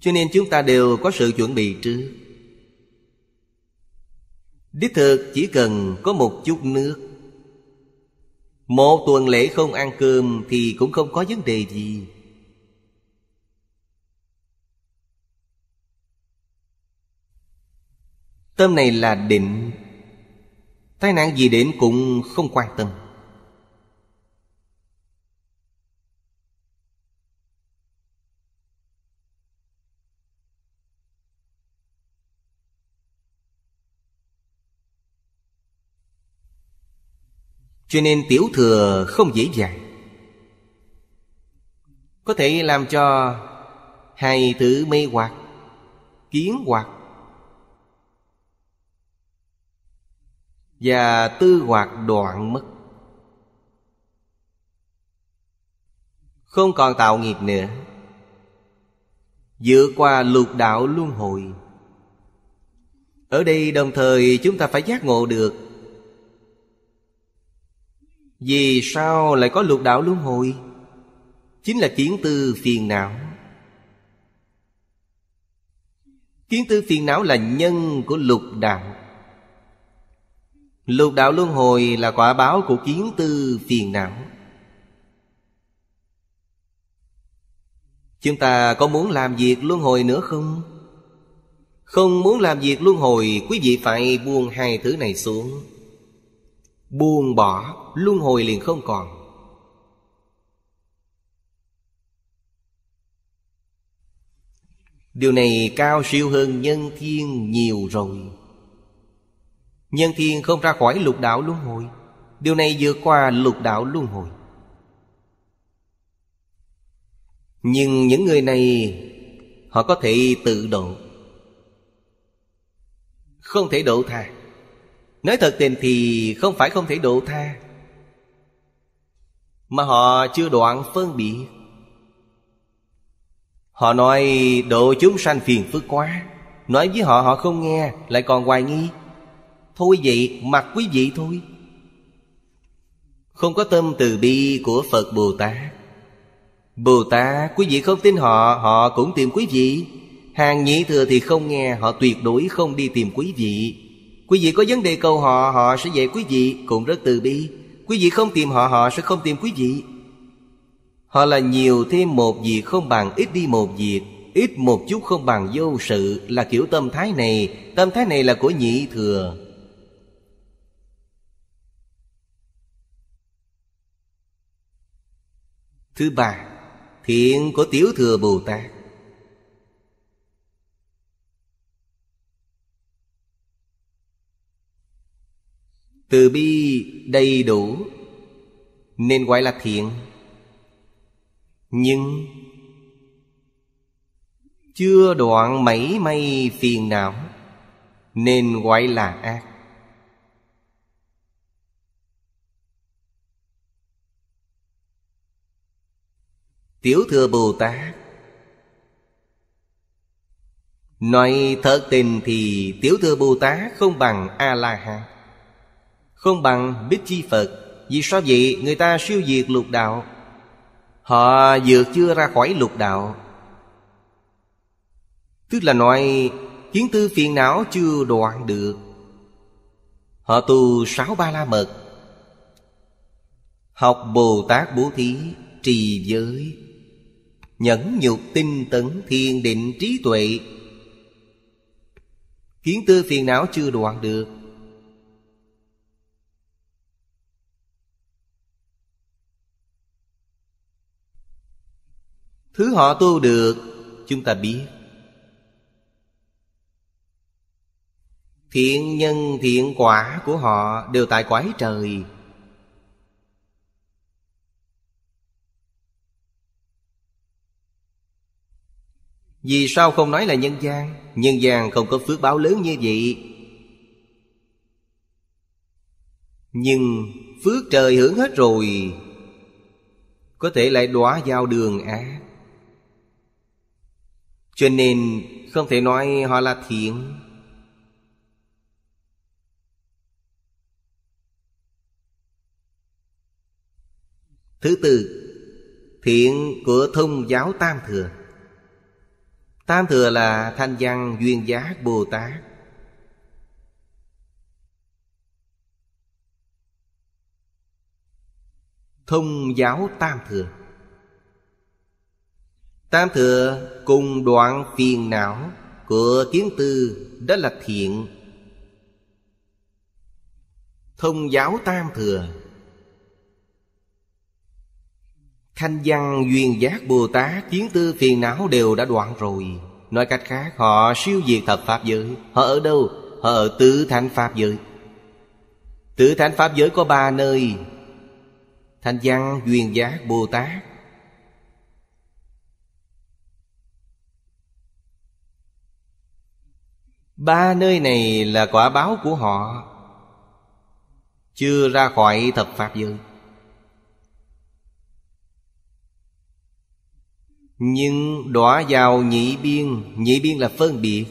Cho nên chúng ta đều có sự chuẩn bị trước Đích thực chỉ cần có một chút nước Một tuần lễ không ăn cơm thì cũng không có vấn đề gì Tâm này là định Tai nạn gì đến cũng không quan tâm Cho nên tiểu thừa không dễ dàng Có thể làm cho Hai thứ mê hoặc Kiến hoặc và tư hoạt đoạn mất không còn tạo nghiệp nữa vượt qua lục đạo luân hồi ở đây đồng thời chúng ta phải giác ngộ được vì sao lại có lục đạo luân hồi chính là kiến tư phiền não kiến tư phiền não là nhân của lục đạo Lục đạo luân hồi là quả báo của kiến tư phiền não Chúng ta có muốn làm việc luân hồi nữa không? Không muốn làm việc luân hồi Quý vị phải buông hai thứ này xuống Buông bỏ Luân hồi liền không còn Điều này cao siêu hơn nhân thiên nhiều rồi Nhân thiên không ra khỏi lục đạo luân hồi Điều này vượt qua lục đạo luân hồi Nhưng những người này Họ có thể tự độ Không thể độ tha Nói thật tình thì không phải không thể độ tha Mà họ chưa đoạn phân biệt Họ nói độ chúng sanh phiền phức quá Nói với họ họ không nghe Lại còn hoài nghi Thôi vậy mặc quý vị thôi Không có tâm từ bi của Phật Bồ Tát Bồ Tát quý vị không tin họ Họ cũng tìm quý vị Hàng nhị thừa thì không nghe Họ tuyệt đối không đi tìm quý vị Quý vị có vấn đề cầu họ Họ sẽ dạy quý vị cũng rất từ bi Quý vị không tìm họ Họ sẽ không tìm quý vị Họ là nhiều thêm một việc không bằng ít đi một việc Ít một chút không bằng vô sự Là kiểu tâm thái này Tâm thái này là của nhị thừa Thứ ba Thiện của Tiểu Thừa Bồ Tát Từ bi đầy đủ Nên gọi là thiện Nhưng Chưa đoạn mảy may phiền não Nên gọi là ác Tiểu thừa Bồ Tát Nói thật tình thì Tiểu thừa Bồ Tát không bằng A-la-hán Không bằng Bích Chi Phật Vì sao vậy người ta siêu diệt lục đạo Họ vượt chưa ra khỏi lục đạo Tức là nói Kiến tư phiền não chưa đoạn được Họ tu sáu ba la mật Học Bồ Tát Bố Thí Trì Giới nhẫn nhục tinh tấn thiền định trí tuệ kiến tư phiền não chưa đoạn được thứ họ tu được chúng ta biết thiện nhân thiện quả của họ đều tại quái trời Vì sao không nói là nhân gian Nhân gian không có phước báo lớn như vậy Nhưng phước trời hưởng hết rồi Có thể lại đóa vào đường á Cho nên không thể nói họ là thiện Thứ tư Thiện của thông giáo tam thừa Tam thừa là thanh văn duyên giác Bồ Tát Thông giáo tam thừa Tam thừa cùng đoạn phiền não Của kiến tư đó là thiện Thông giáo tam thừa Thanh văn duyên giác Bồ Tát Kiến tư phiền não đều đã đoạn rồi Nói cách khác họ siêu diệt thập Pháp giới Họ ở đâu? Họ ở tứ thanh Pháp giới Tứ thanh Pháp giới có ba nơi Thanh văn duyên giác Bồ Tát Ba nơi này là quả báo của họ Chưa ra khỏi thập Pháp giới Nhưng đọa vào nhị biên Nhị biên là phân biệt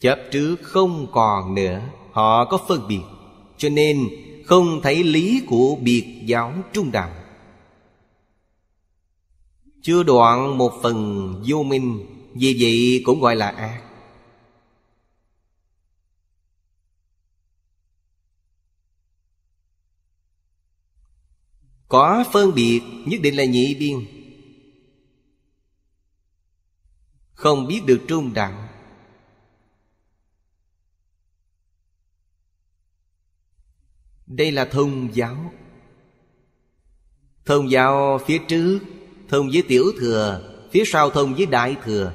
Chấp trước không còn nữa Họ có phân biệt Cho nên không thấy lý của biệt giáo trung đạo Chưa đoạn một phần vô minh Vì vậy cũng gọi là ác Có phân biệt nhất định là nhị biên Không biết được trung đẳng Đây là thông giáo Thông giáo phía trước Thông với tiểu thừa Phía sau thông với đại thừa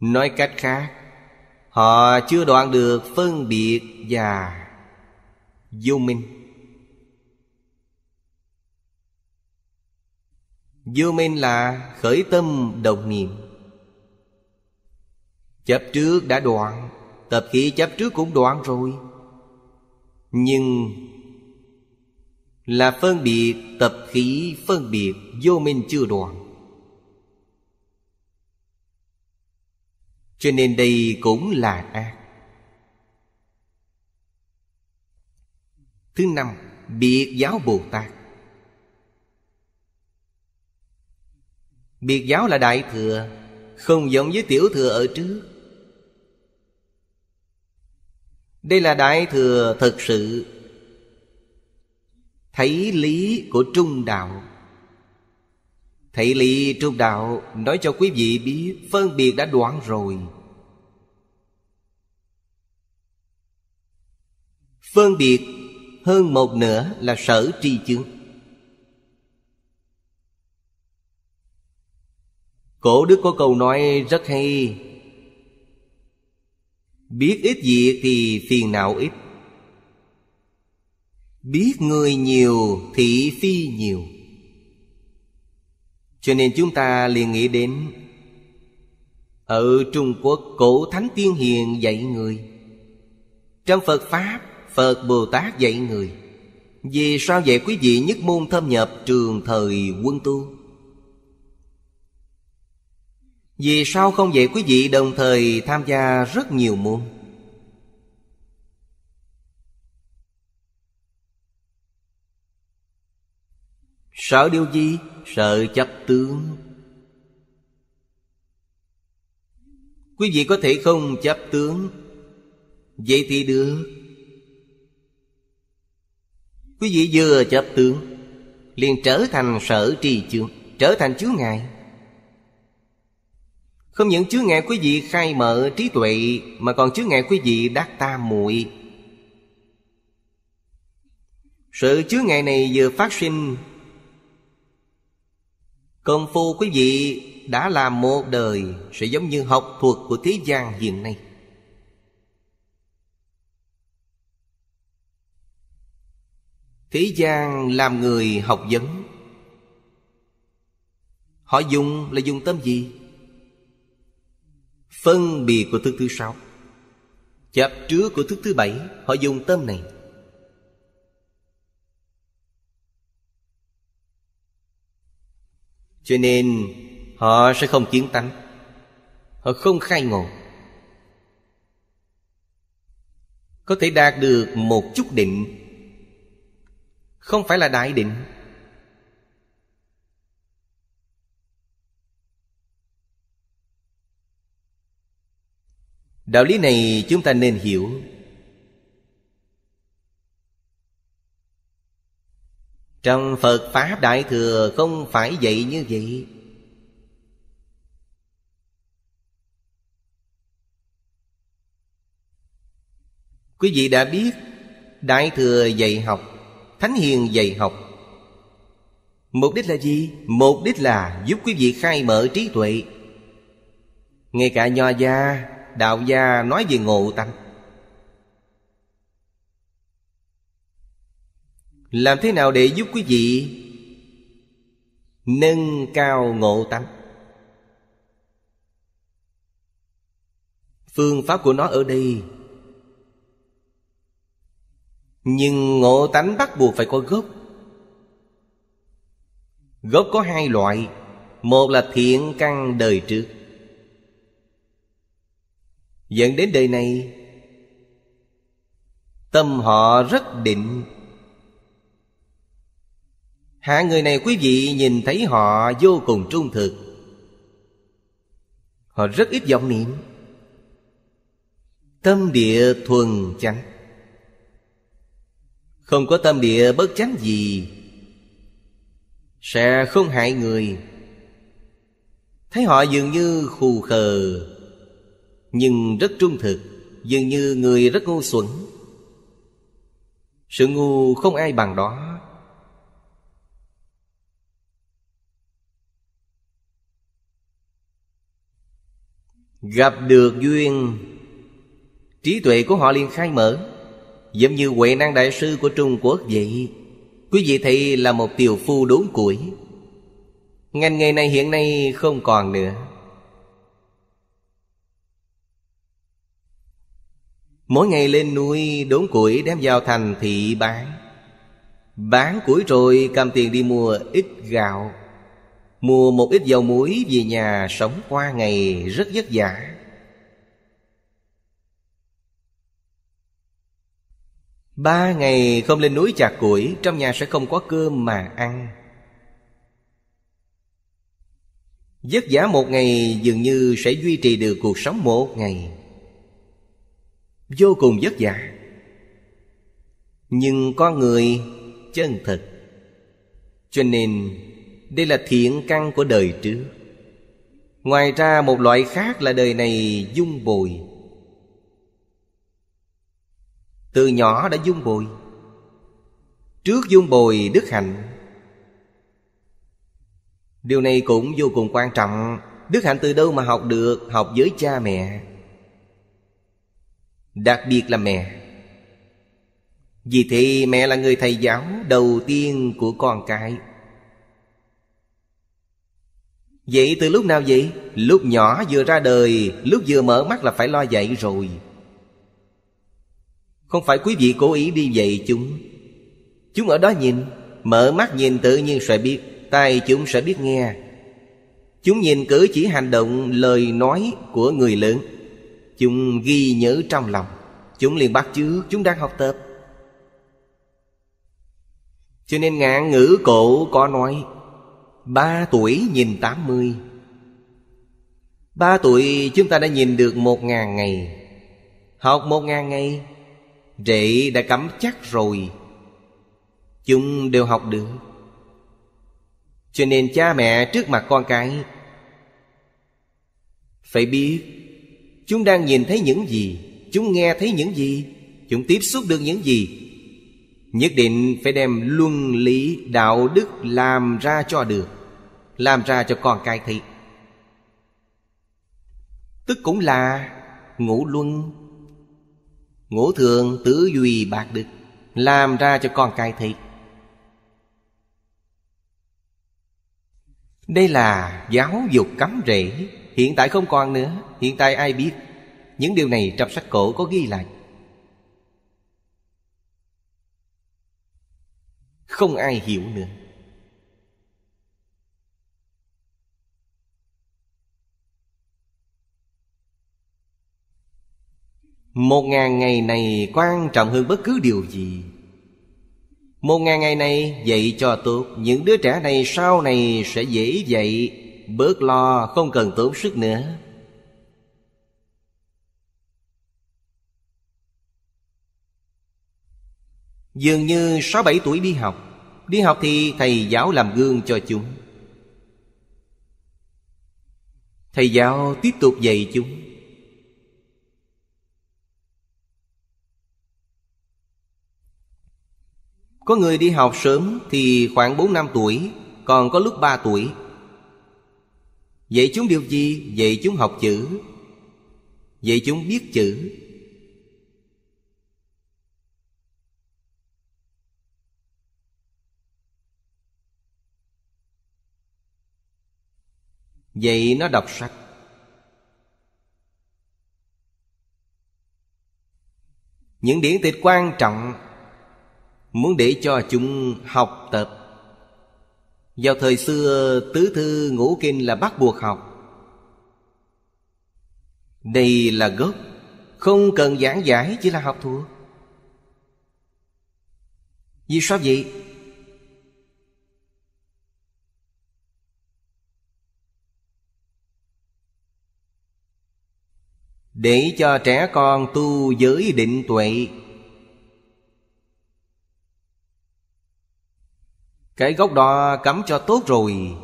nói cách khác họ chưa đoạn được phân biệt và vô minh vô minh là khởi tâm đồng niệm chấp trước đã đoạn tập khí chấp trước cũng đoạn rồi nhưng là phân biệt tập khí phân biệt vô minh chưa đoạn Cho nên đây cũng là ác Thứ năm Biệt giáo Bồ Tát Biệt giáo là đại thừa Không giống với tiểu thừa ở trước Đây là đại thừa thật sự Thấy lý của trung đạo Thị lý trung đạo nói cho quý vị biết phân biệt đã đoạn rồi Phân biệt hơn một nửa là sở tri chướng Cổ đức có câu nói rất hay Biết ít gì thì phiền não ít Biết người nhiều thị phi nhiều cho nên chúng ta liền nghĩ đến ở trung quốc cổ thánh tiên hiền dạy người trong phật pháp phật bồ tát dạy người vì sao vậy quý vị nhất môn thâm nhập trường thời quân tu Vì sao không vậy quý vị đồng thời tham gia rất nhiều môn Sợ điều gì? Sợ chấp tướng Quý vị có thể không chấp tướng Vậy thì được Quý vị vừa chấp tướng Liền trở thành sở trì chướng Trở thành chứa ngại Không những chứa ngại quý vị khai mở trí tuệ Mà còn chứa ngại quý vị đắc tam muội Sự chứa ngại này vừa phát sinh Công phu quý vị đã làm một đời Sẽ giống như học thuật của thế gian hiện nay Thế gian làm người học vấn Họ dùng là dùng tâm gì? Phân biệt của thức thứ sáu Chập trước của thức thứ bảy Họ dùng tâm này Cho nên họ sẽ không kiến tánh Họ không khai ngộ Có thể đạt được một chút định Không phải là đại định Đạo lý này chúng ta nên hiểu Trong Phật Pháp Đại Thừa không phải vậy như vậy Quý vị đã biết Đại Thừa dạy học Thánh Hiền dạy học Mục đích là gì? Mục đích là giúp quý vị khai mở trí tuệ Ngay cả Nho Gia, Đạo Gia nói về ngộ tánh làm thế nào để giúp quý vị nâng cao ngộ tánh phương pháp của nó ở đây nhưng ngộ tánh bắt buộc phải có gốc gốc có hai loại một là thiện căn đời trước dẫn đến đời này tâm họ rất định Hạ người này quý vị nhìn thấy họ vô cùng trung thực Họ rất ít vọng niệm Tâm địa thuần chánh Không có tâm địa bất chánh gì Sẽ không hại người Thấy họ dường như khù khờ Nhưng rất trung thực Dường như người rất ngu xuẩn Sự ngu không ai bằng đó gặp được duyên trí tuệ của họ liền khai mở giống như huệ năng đại sư của trung quốc vậy quý vị thấy là một tiểu phu đốn củi ngành nghề này hiện nay không còn nữa mỗi ngày lên núi đốn củi đem vào thành thị bán bán củi rồi cầm tiền đi mua ít gạo Mua một ít dầu muối về nhà sống qua ngày rất vất vả Ba ngày không lên núi chặt củi Trong nhà sẽ không có cơm mà ăn Vất vả một ngày dường như sẽ duy trì được cuộc sống một ngày Vô cùng vất vả Nhưng có người chân thực Cho nên đây là thiện căn của đời trước Ngoài ra một loại khác là đời này dung bồi Từ nhỏ đã dung bồi Trước dung bồi đức hạnh Điều này cũng vô cùng quan trọng Đức hạnh từ đâu mà học được Học với cha mẹ Đặc biệt là mẹ Vì thế mẹ là người thầy giáo đầu tiên của con cái Vậy từ lúc nào vậy? Lúc nhỏ vừa ra đời Lúc vừa mở mắt là phải lo dạy rồi Không phải quý vị cố ý đi dạy chúng Chúng ở đó nhìn Mở mắt nhìn tự nhiên sẽ biết Tai chúng sẽ biết nghe Chúng nhìn cử chỉ hành động lời nói của người lớn Chúng ghi nhớ trong lòng Chúng liền bắt chước chúng đang học tập Cho nên ngạn ngữ cổ có nói Ba tuổi nhìn tám mươi Ba tuổi chúng ta đã nhìn được một ngàn ngày Học một ngàn ngày Rễ đã cắm chắc rồi Chúng đều học được Cho nên cha mẹ trước mặt con cái Phải biết Chúng đang nhìn thấy những gì Chúng nghe thấy những gì Chúng tiếp xúc được những gì Nhất định phải đem luân lý đạo đức làm ra cho được làm ra cho con cái thị tức cũng là ngũ luân ngũ thường tứ duy bạc đức làm ra cho con cái thị đây là giáo dục cấm rễ hiện tại không còn nữa hiện tại ai biết những điều này trong sách cổ có ghi lại không ai hiểu nữa Một ngàn ngày này quan trọng hơn bất cứ điều gì Một ngàn ngày này dạy cho tốt Những đứa trẻ này sau này sẽ dễ dạy Bớt lo không cần tốn sức nữa Dường như 6-7 tuổi đi học Đi học thì thầy giáo làm gương cho chúng Thầy giáo tiếp tục dạy chúng Có người đi học sớm thì khoảng 4 năm tuổi Còn có lúc 3 tuổi Vậy chúng điều gì? Vậy chúng học chữ Vậy chúng biết chữ Vậy nó đọc sách Những điển tịch quan trọng muốn để cho chúng học tập vào thời xưa tứ thư ngũ kinh là bắt buộc học đây là gốc Không cần giảng giải chỉ là học thuộc Vì sao vậy? Để cho trẻ con tu giới định tuệ Cái gốc đó cấm cho tốt rồi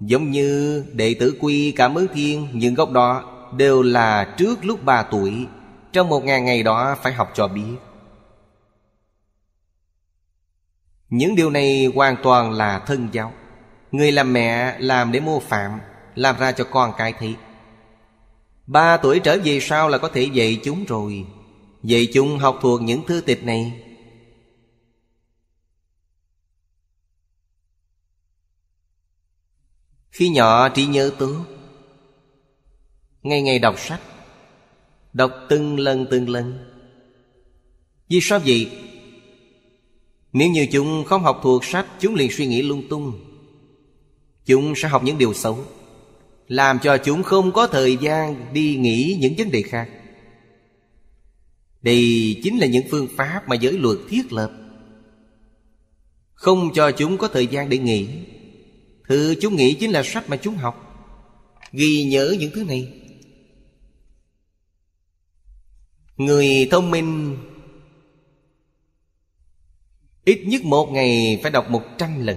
Giống như đệ tử quy cảm ứng thiên Những gốc đó đều là trước lúc 3 tuổi Trong một ngàn ngày đó phải học cho biết Những điều này hoàn toàn là thân giáo Người làm mẹ làm để mô phạm Làm ra cho con cái thấy Ba tuổi trở về sau là có thể dạy chúng rồi Dạy chúng học thuộc những thư tịch này Khi nhỏ trí nhớ tốt Ngày ngày đọc sách Đọc từng lần từng lần Vì sao vậy? Nếu như chúng không học thuộc sách Chúng liền suy nghĩ lung tung Chúng sẽ học những điều xấu Làm cho chúng không có thời gian Đi nghĩ những vấn đề khác Đây chính là những phương pháp Mà giới luật thiết lập Không cho chúng có thời gian để nghĩ Thứ chú nghĩ chính là sách mà chú học Ghi nhớ những thứ này Người thông minh Ít nhất một ngày phải đọc một trăm lần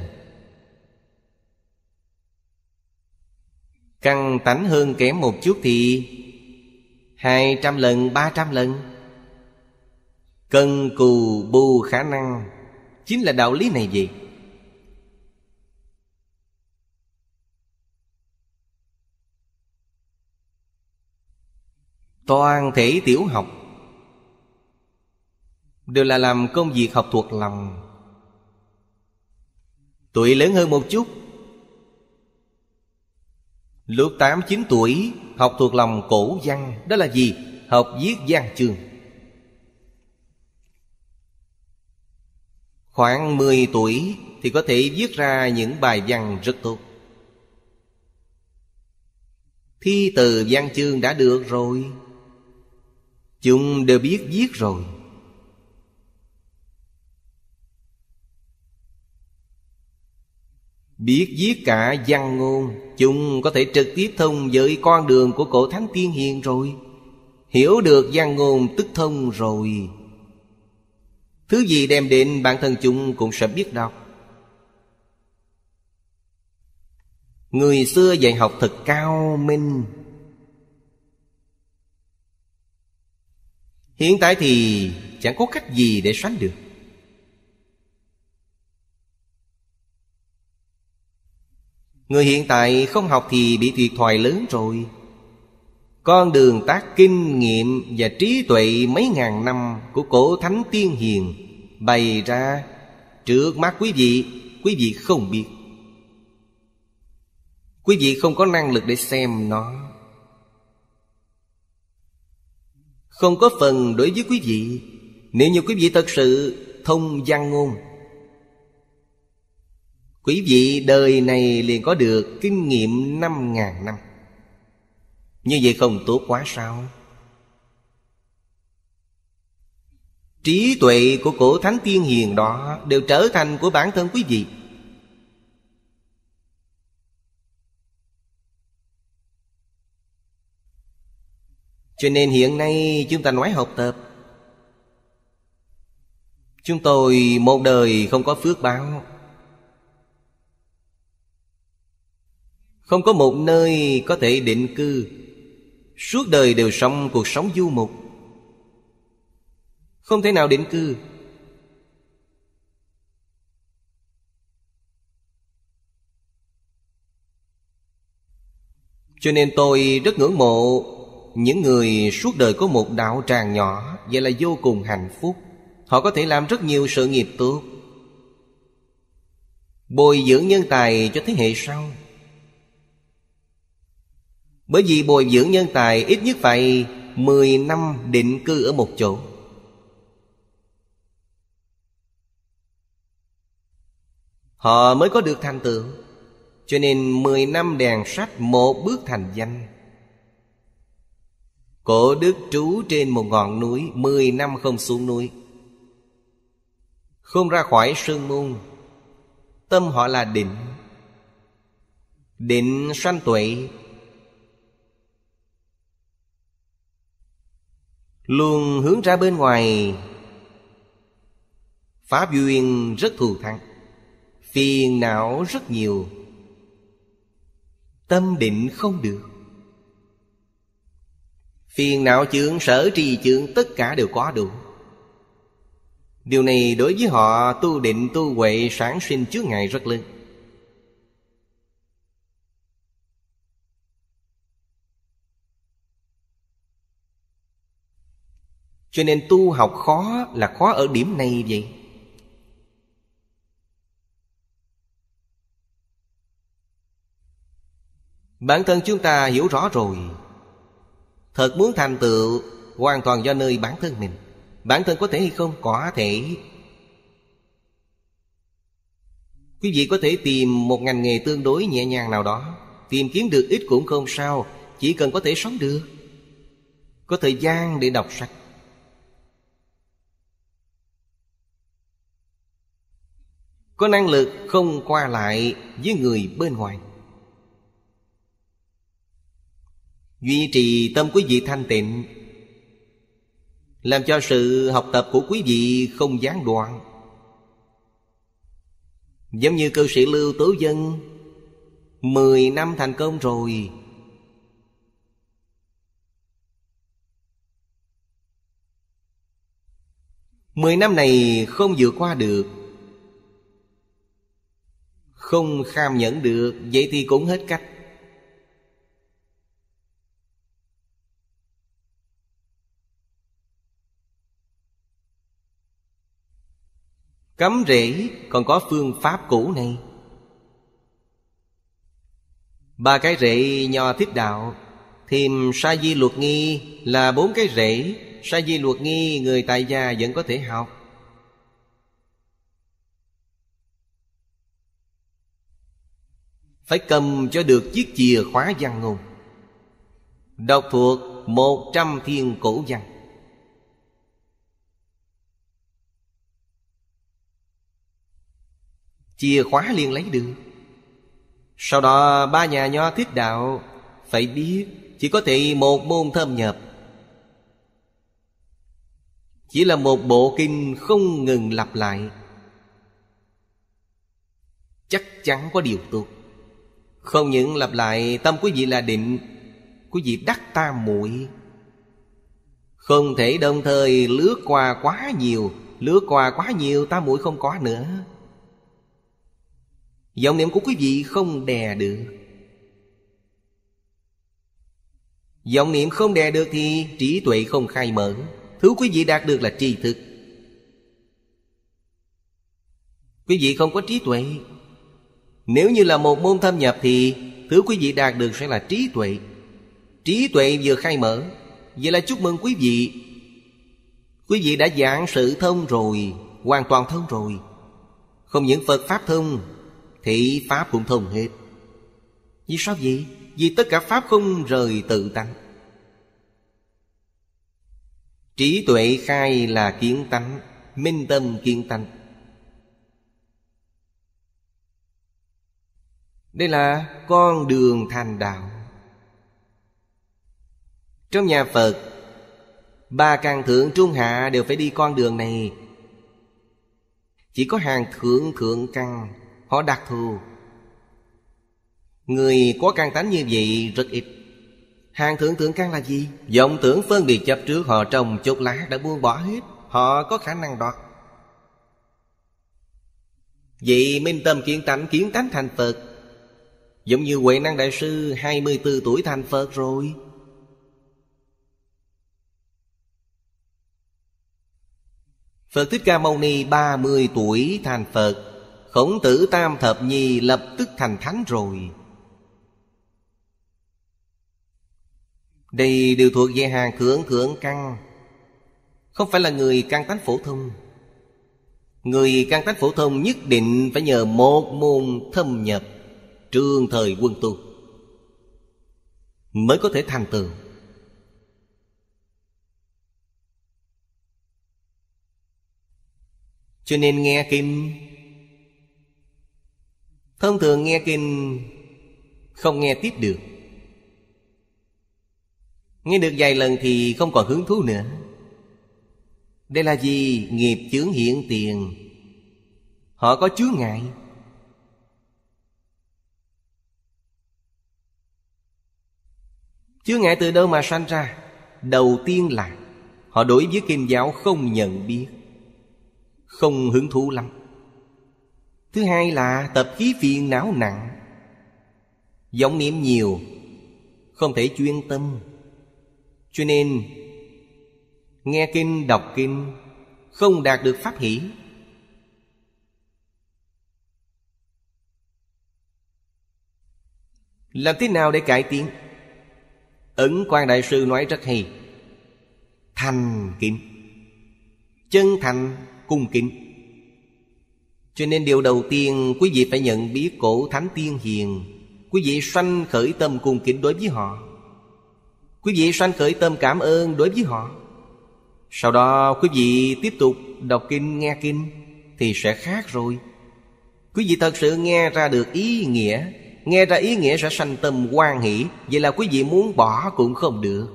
Căng tánh hơn kém một chút thì hai trăm lần, ba trăm lần Cần cù bù khả năng Chính là đạo lý này vậy Toàn thể tiểu học Đều là làm công việc học thuộc lòng Tuổi lớn hơn một chút Lúc tám chín tuổi Học thuộc lòng cổ văn Đó là gì? Học viết văn chương Khoảng mười tuổi Thì có thể viết ra những bài văn rất tốt Thi từ văn chương đã được rồi Chúng đều biết viết rồi Biết viết cả văn ngôn Chúng có thể trực tiếp thông với con đường của cổ thánh tiên hiền rồi Hiểu được văn ngôn tức thông rồi Thứ gì đem đến bản thân chúng cũng sẽ biết đọc Người xưa dạy học thật cao minh Hiện tại thì chẳng có cách gì để sánh được Người hiện tại không học thì bị thiệt thòi lớn rồi Con đường tác kinh nghiệm và trí tuệ mấy ngàn năm Của cổ thánh tiên hiền Bày ra trước mắt quý vị Quý vị không biết Quý vị không có năng lực để xem nó Không có phần đối với quý vị Nếu như quý vị thật sự thông văn ngôn Quý vị đời này liền có được kinh nghiệm năm ngàn năm Như vậy không tốt quá sao Trí tuệ của cổ thánh tiên hiền đó Đều trở thành của bản thân quý vị cho nên hiện nay chúng ta nói học tập chúng tôi một đời không có phước báo không có một nơi có thể định cư suốt đời đều sống cuộc sống du mục không thể nào định cư cho nên tôi rất ngưỡng mộ những người suốt đời có một đạo tràng nhỏ vậy là vô cùng hạnh phúc họ có thể làm rất nhiều sự nghiệp tốt bồi dưỡng nhân tài cho thế hệ sau bởi vì bồi dưỡng nhân tài ít nhất phải 10 năm định cư ở một chỗ Họ mới có được thành tựu Cho nên 10 năm đèn sách một bước thành danh Cổ đức trú trên một ngọn núi Mười năm không xuống núi Không ra khỏi sương môn Tâm họ là định Định sanh tuệ Luôn hướng ra bên ngoài Pháp duyên rất thù thắng Phiền não rất nhiều Tâm định không được Phiền não chướng, sở trì chướng Tất cả đều có đủ Điều này đối với họ tu định tu huệ sáng sinh trước ngày rất lớn Cho nên tu học khó là khó ở điểm này vậy Bản thân chúng ta hiểu rõ rồi Thật muốn thành tựu Hoàn toàn do nơi bản thân mình Bản thân có thể hay không? Có thể Quý vị có thể tìm một ngành nghề tương đối nhẹ nhàng nào đó Tìm kiếm được ít cũng không sao Chỉ cần có thể sống được Có thời gian để đọc sách Có năng lực không qua lại với người bên ngoài duy trì tâm quý vị thanh tịnh làm cho sự học tập của quý vị không gián đoạn giống như cư sĩ lưu tố dân mười năm thành công rồi Mười năm này không vượt qua được Không kham nhẫn được Vậy thì cũng hết cách Cấm rễ còn có phương pháp cũ này Ba cái rễ nho thích đạo Thêm sa di luật nghi là bốn cái rễ Sa di luật nghi người tại gia vẫn có thể học Phải cầm cho được chiếc chìa khóa văn ngôn Đọc thuộc một trăm thiên cổ văn Chìa khóa liền lấy được Sau đó ba nhà nho thuyết đạo Phải biết chỉ có thể một môn thâm nhập Chỉ là một bộ kinh không ngừng lặp lại Chắc chắn có điều tốt Không những lặp lại tâm quý vị là định Quý vị đắc tam muội Không thể đồng thời lướt qua quá nhiều Lướt qua quá nhiều tam muội không có nữa Vọng niệm của quý vị không đè được Vọng niệm không đè được thì trí tuệ không khai mở Thứ quý vị đạt được là tri thức Quý vị không có trí tuệ Nếu như là một môn thâm nhập thì Thứ quý vị đạt được sẽ là trí tuệ Trí tuệ vừa khai mở Vậy là chúc mừng quý vị Quý vị đã giảng sự thông rồi Hoàn toàn thông rồi Không những Phật Pháp thông Thị Pháp cũng thông hết Vì sao vậy? Vì tất cả Pháp không rời tự tánh Trí tuệ khai là kiến tánh Minh tâm kiến tánh Đây là con đường thành đạo Trong nhà Phật Ba càng thượng trung hạ đều phải đi con đường này Chỉ có hàng thượng thượng căn Họ đặc thù Người có căn tánh như vậy rất ít Hàng thượng tượng căn là gì? vọng tưởng phân biệt chấp trước họ trồng chốt lá đã buông bỏ hết Họ có khả năng đoạt Vậy minh tâm kiến tánh kiến tánh thành Phật Giống như Huệ Năng Đại Sư 24 tuổi thành Phật rồi Phật Thích Ca Mâu Ni 30 tuổi thành Phật Khổng tử tam thập nhi lập tức thành thánh rồi Đây đều thuộc về hàng cưỡng cưỡng căng Không phải là người căn tánh phổ thông Người căn tánh phổ thông nhất định phải nhờ một môn thâm nhập Trương thời quân tu Mới có thể thành tựu Cho nên nghe kinh Thông thường nghe kinh Không nghe tiếp được Nghe được vài lần thì không còn hứng thú nữa Đây là gì? Nghiệp chướng hiện tiền Họ có chướng ngại Chướng ngại từ đâu mà sanh ra? Đầu tiên là Họ đối với kim giáo không nhận biết Không hứng thú lắm Thứ hai là tập khí phiền não nặng vọng niệm nhiều không thể chuyên tâm cho nên nghe kinh đọc kinh không đạt được pháp hỷ làm thế nào để cải tiến ẩn quan đại sư nói rất hay thành kinh, chân thành cung kính cho nên điều đầu tiên quý vị phải nhận biết cổ thánh tiên hiền Quý vị sanh khởi tâm cung kính đối với họ Quý vị sanh khởi tâm cảm ơn đối với họ Sau đó quý vị tiếp tục đọc kinh nghe kinh Thì sẽ khác rồi Quý vị thật sự nghe ra được ý nghĩa Nghe ra ý nghĩa sẽ sanh tâm quan hỷ Vậy là quý vị muốn bỏ cũng không được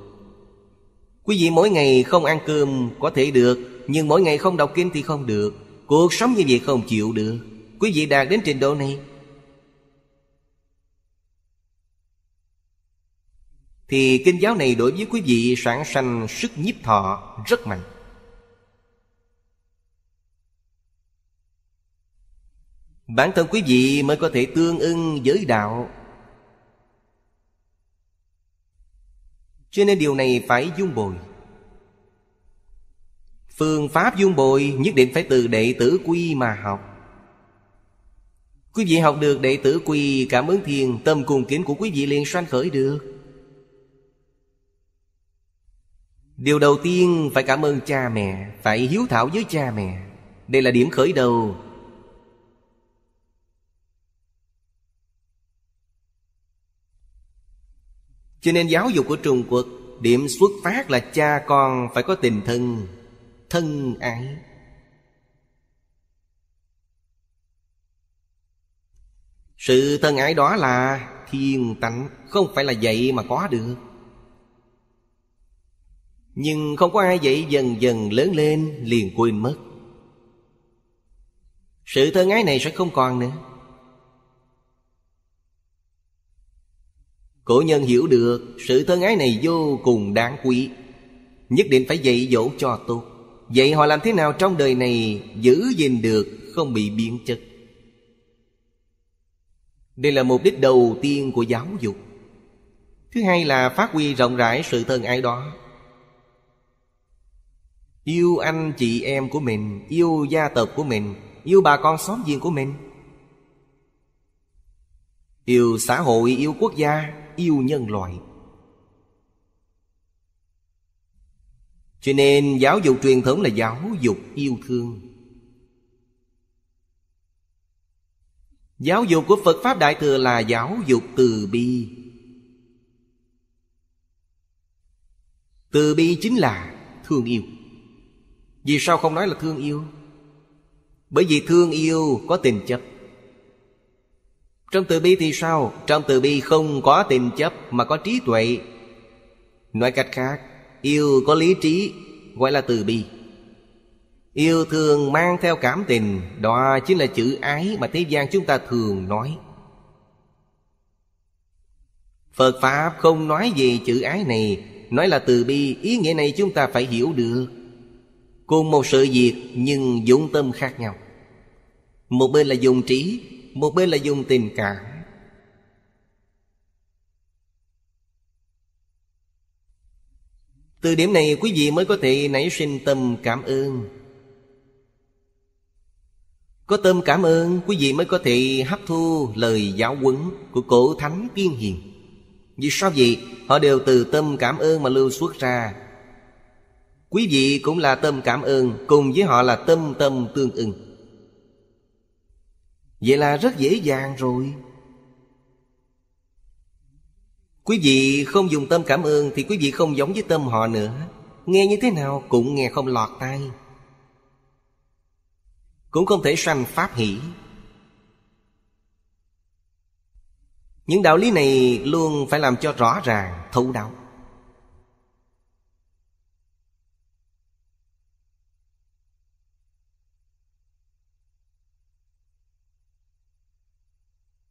Quý vị mỗi ngày không ăn cơm có thể được Nhưng mỗi ngày không đọc kinh thì không được Cuộc sống như vậy không chịu được Quý vị đạt đến trình độ này Thì kinh giáo này đối với quý vị sản sanh sức nhiếp thọ rất mạnh Bản thân quý vị mới có thể tương ưng với đạo Cho nên điều này phải dung bồi Phương pháp dung bồi nhất định phải từ đệ tử quy mà học Quý vị học được đệ tử quy cảm ứng thiền Tâm cùng kính của quý vị liền sanh khởi được Điều đầu tiên phải cảm ơn cha mẹ Phải hiếu thảo với cha mẹ Đây là điểm khởi đầu Cho nên giáo dục của Trung Quốc Điểm xuất phát là cha con phải có tình thân thân ái sự thân ái đó là thiên tánh không phải là vậy mà có được nhưng không có ai vậy dần dần lớn lên liền quên mất sự thân ái này sẽ không còn nữa cổ nhân hiểu được sự thân ái này vô cùng đáng quý nhất định phải dạy dỗ cho tốt Vậy họ làm thế nào trong đời này Giữ gìn được không bị biến chất Đây là mục đích đầu tiên của giáo dục Thứ hai là phát huy rộng rãi sự thân ai đó Yêu anh chị em của mình Yêu gia tộc của mình Yêu bà con xóm giềng của mình Yêu xã hội, yêu quốc gia, yêu nhân loại cho nên giáo dục truyền thống là giáo dục yêu thương Giáo dục của Phật Pháp Đại Thừa là giáo dục từ bi Từ bi chính là thương yêu Vì sao không nói là thương yêu? Bởi vì thương yêu có tình chấp Trong từ bi thì sao? Trong từ bi không có tình chấp mà có trí tuệ Nói cách khác Yêu có lý trí gọi là từ bi Yêu thương mang theo cảm tình Đó chính là chữ ái mà thế gian chúng ta thường nói Phật Pháp không nói về chữ ái này Nói là từ bi Ý nghĩa này chúng ta phải hiểu được Cùng một sự việc nhưng dụng tâm khác nhau Một bên là dùng trí Một bên là dùng tình cảm Từ điểm này quý vị mới có thể nảy sinh tâm cảm ơn Có tâm cảm ơn quý vị mới có thể hấp thu lời giáo huấn của cổ thánh tiên hiền Vì sao vậy? Họ đều từ tâm cảm ơn mà lưu xuất ra Quý vị cũng là tâm cảm ơn Cùng với họ là tâm tâm tương ưng Vậy là rất dễ dàng rồi Quý vị không dùng tâm cảm ơn Thì quý vị không giống với tâm họ nữa Nghe như thế nào cũng nghe không lọt tai Cũng không thể sanh pháp hỷ Những đạo lý này luôn phải làm cho rõ ràng, thấu đáo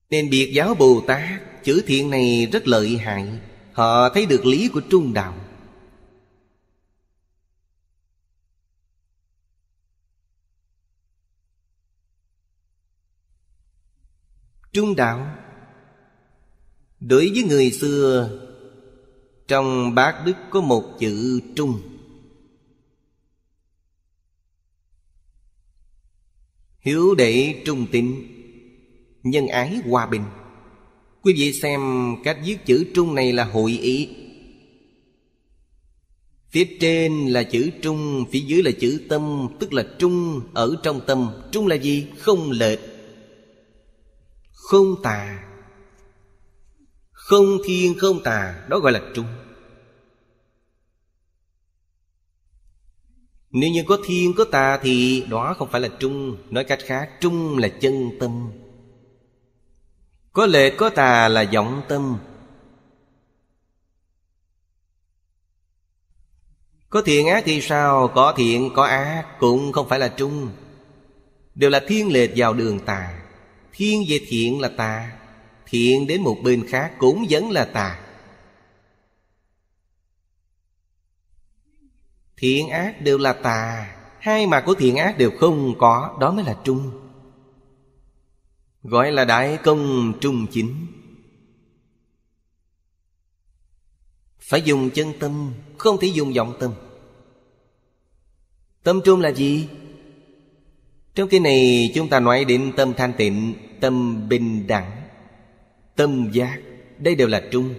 Nên biệt giáo Bồ Tát chữ thiện này rất lợi hại Họ thấy được lý của trung đạo Trung đạo Đối với người xưa Trong bát đức có một chữ trung Hiếu để trung tín Nhân ái hòa bình Quý vị xem cách viết chữ trung này là hội ý Phía trên là chữ trung Phía dưới là chữ tâm Tức là trung ở trong tâm Trung là gì? Không lệch Không tà Không thiên không tà Đó gọi là trung Nếu như có thiên có tà Thì đó không phải là trung Nói cách khác Trung là chân tâm có lệ có tà là vọng tâm Có thiện ác thì sao Có thiện có ác Cũng không phải là trung Đều là thiên lệch vào đường tà Thiên về thiện là tà Thiện đến một bên khác cũng vẫn là tà Thiện ác đều là tà Hai mặt của thiện ác đều không có Đó mới là trung gọi là đại công trung chính phải dùng chân tâm không thể dùng vọng tâm tâm trung là gì trong cái này chúng ta nói đến tâm thanh tịnh tâm bình đẳng tâm giác đây đều là trung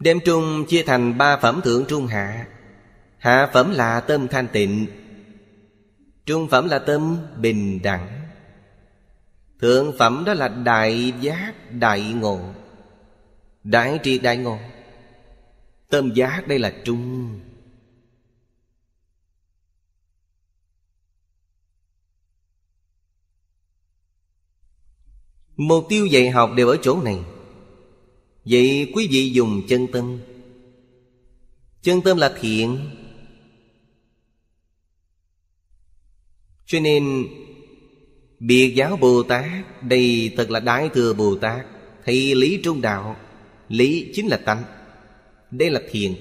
đem trung chia thành ba phẩm thượng trung hạ hạ phẩm là tâm thanh tịnh trung phẩm là tâm bình đẳng Thượng phẩm đó là đại giác đại ngộ Đại triệt đại ngộ Tâm giác đây là trung Mục tiêu dạy học đều ở chỗ này Vậy quý vị dùng chân tâm Chân tâm là thiện Cho nên Biệt giáo Bồ Tát Đây thật là Đại Thừa Bồ Tát Thì lý trung đạo Lý chính là tánh Đây là thiền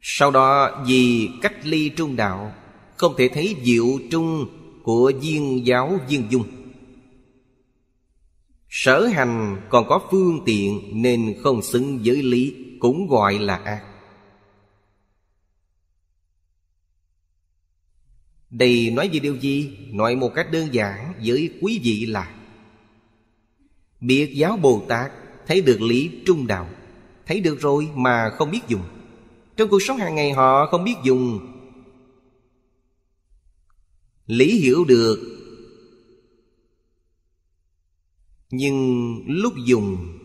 Sau đó vì cách ly trung đạo Không thể thấy diệu trung của viên giáo viên dung Sở hành còn có phương tiện Nên không xứng với lý Cũng gọi là ác Đây nói về điều gì? Nói một cách đơn giản với quý vị là biết giáo Bồ Tát thấy được lý trung đạo Thấy được rồi mà không biết dùng Trong cuộc sống hàng ngày họ không biết dùng Lý hiểu được Nhưng lúc dùng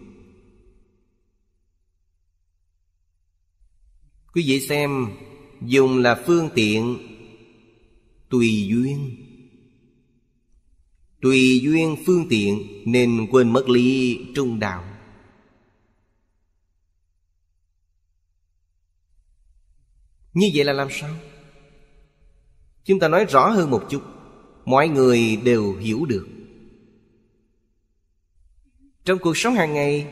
Quý vị xem Dùng là phương tiện Tùy duyên Tùy duyên phương tiện Nên quên mất lý trung đạo Như vậy là làm sao? Chúng ta nói rõ hơn một chút Mọi người đều hiểu được Trong cuộc sống hàng ngày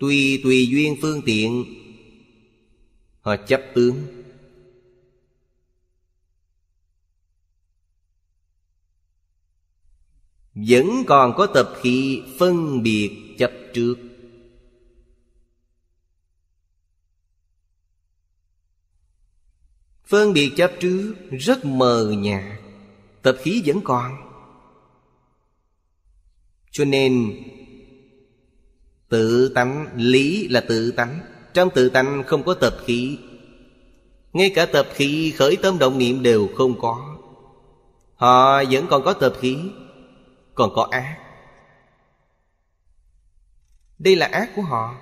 Tùy tùy duyên phương tiện Họ chấp tướng vẫn còn có tập khí phân biệt chấp trước phân biệt chấp trước rất mờ nhạt tập khí vẫn còn cho nên tự tánh lý là tự tánh trong tự tánh không có tập khí ngay cả tập khí khởi tâm động niệm đều không có họ vẫn còn có tập khí còn có ác đây là ác của họ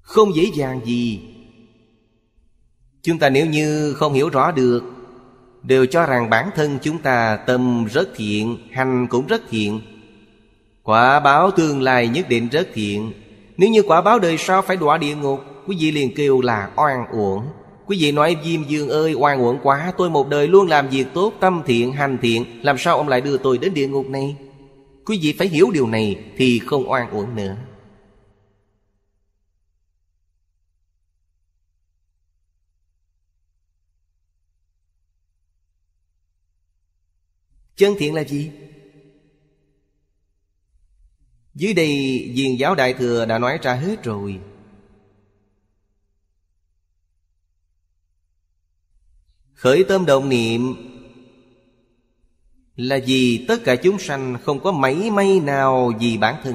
không dễ dàng gì chúng ta nếu như không hiểu rõ được đều cho rằng bản thân chúng ta tâm rất thiện hành cũng rất thiện quả báo tương lai nhất định rất thiện nếu như quả báo đời sau phải đọa địa ngục quý vị liền kêu là oan uổng Quý vị nói Diêm Dương ơi oan uổng quá Tôi một đời luôn làm việc tốt Tâm thiện hành thiện Làm sao ông lại đưa tôi đến địa ngục này Quý vị phải hiểu điều này Thì không oan uổng nữa Chân thiện là gì? Dưới đây Diền giáo Đại Thừa đã nói ra hết rồi khởi tâm động niệm là vì tất cả chúng sanh không có mảy may nào vì bản thân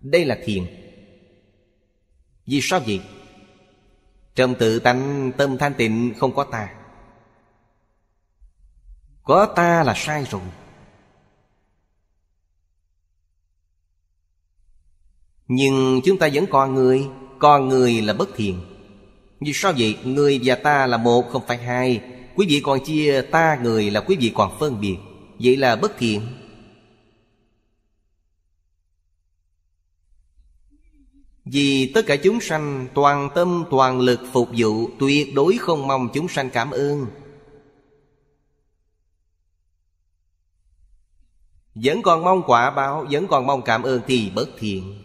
đây là thiền vì sao vậy trong tự tánh tâm thanh tịnh không có ta có ta là sai rồi nhưng chúng ta vẫn còn người còn người là bất thiện vì sao vậy? Người và ta là một không phải hai Quý vị còn chia ta người là quý vị còn phân biệt Vậy là bất thiện Vì tất cả chúng sanh toàn tâm toàn lực phục vụ Tuyệt đối không mong chúng sanh cảm ơn Vẫn còn mong quả báo Vẫn còn mong cảm ơn thì bất thiện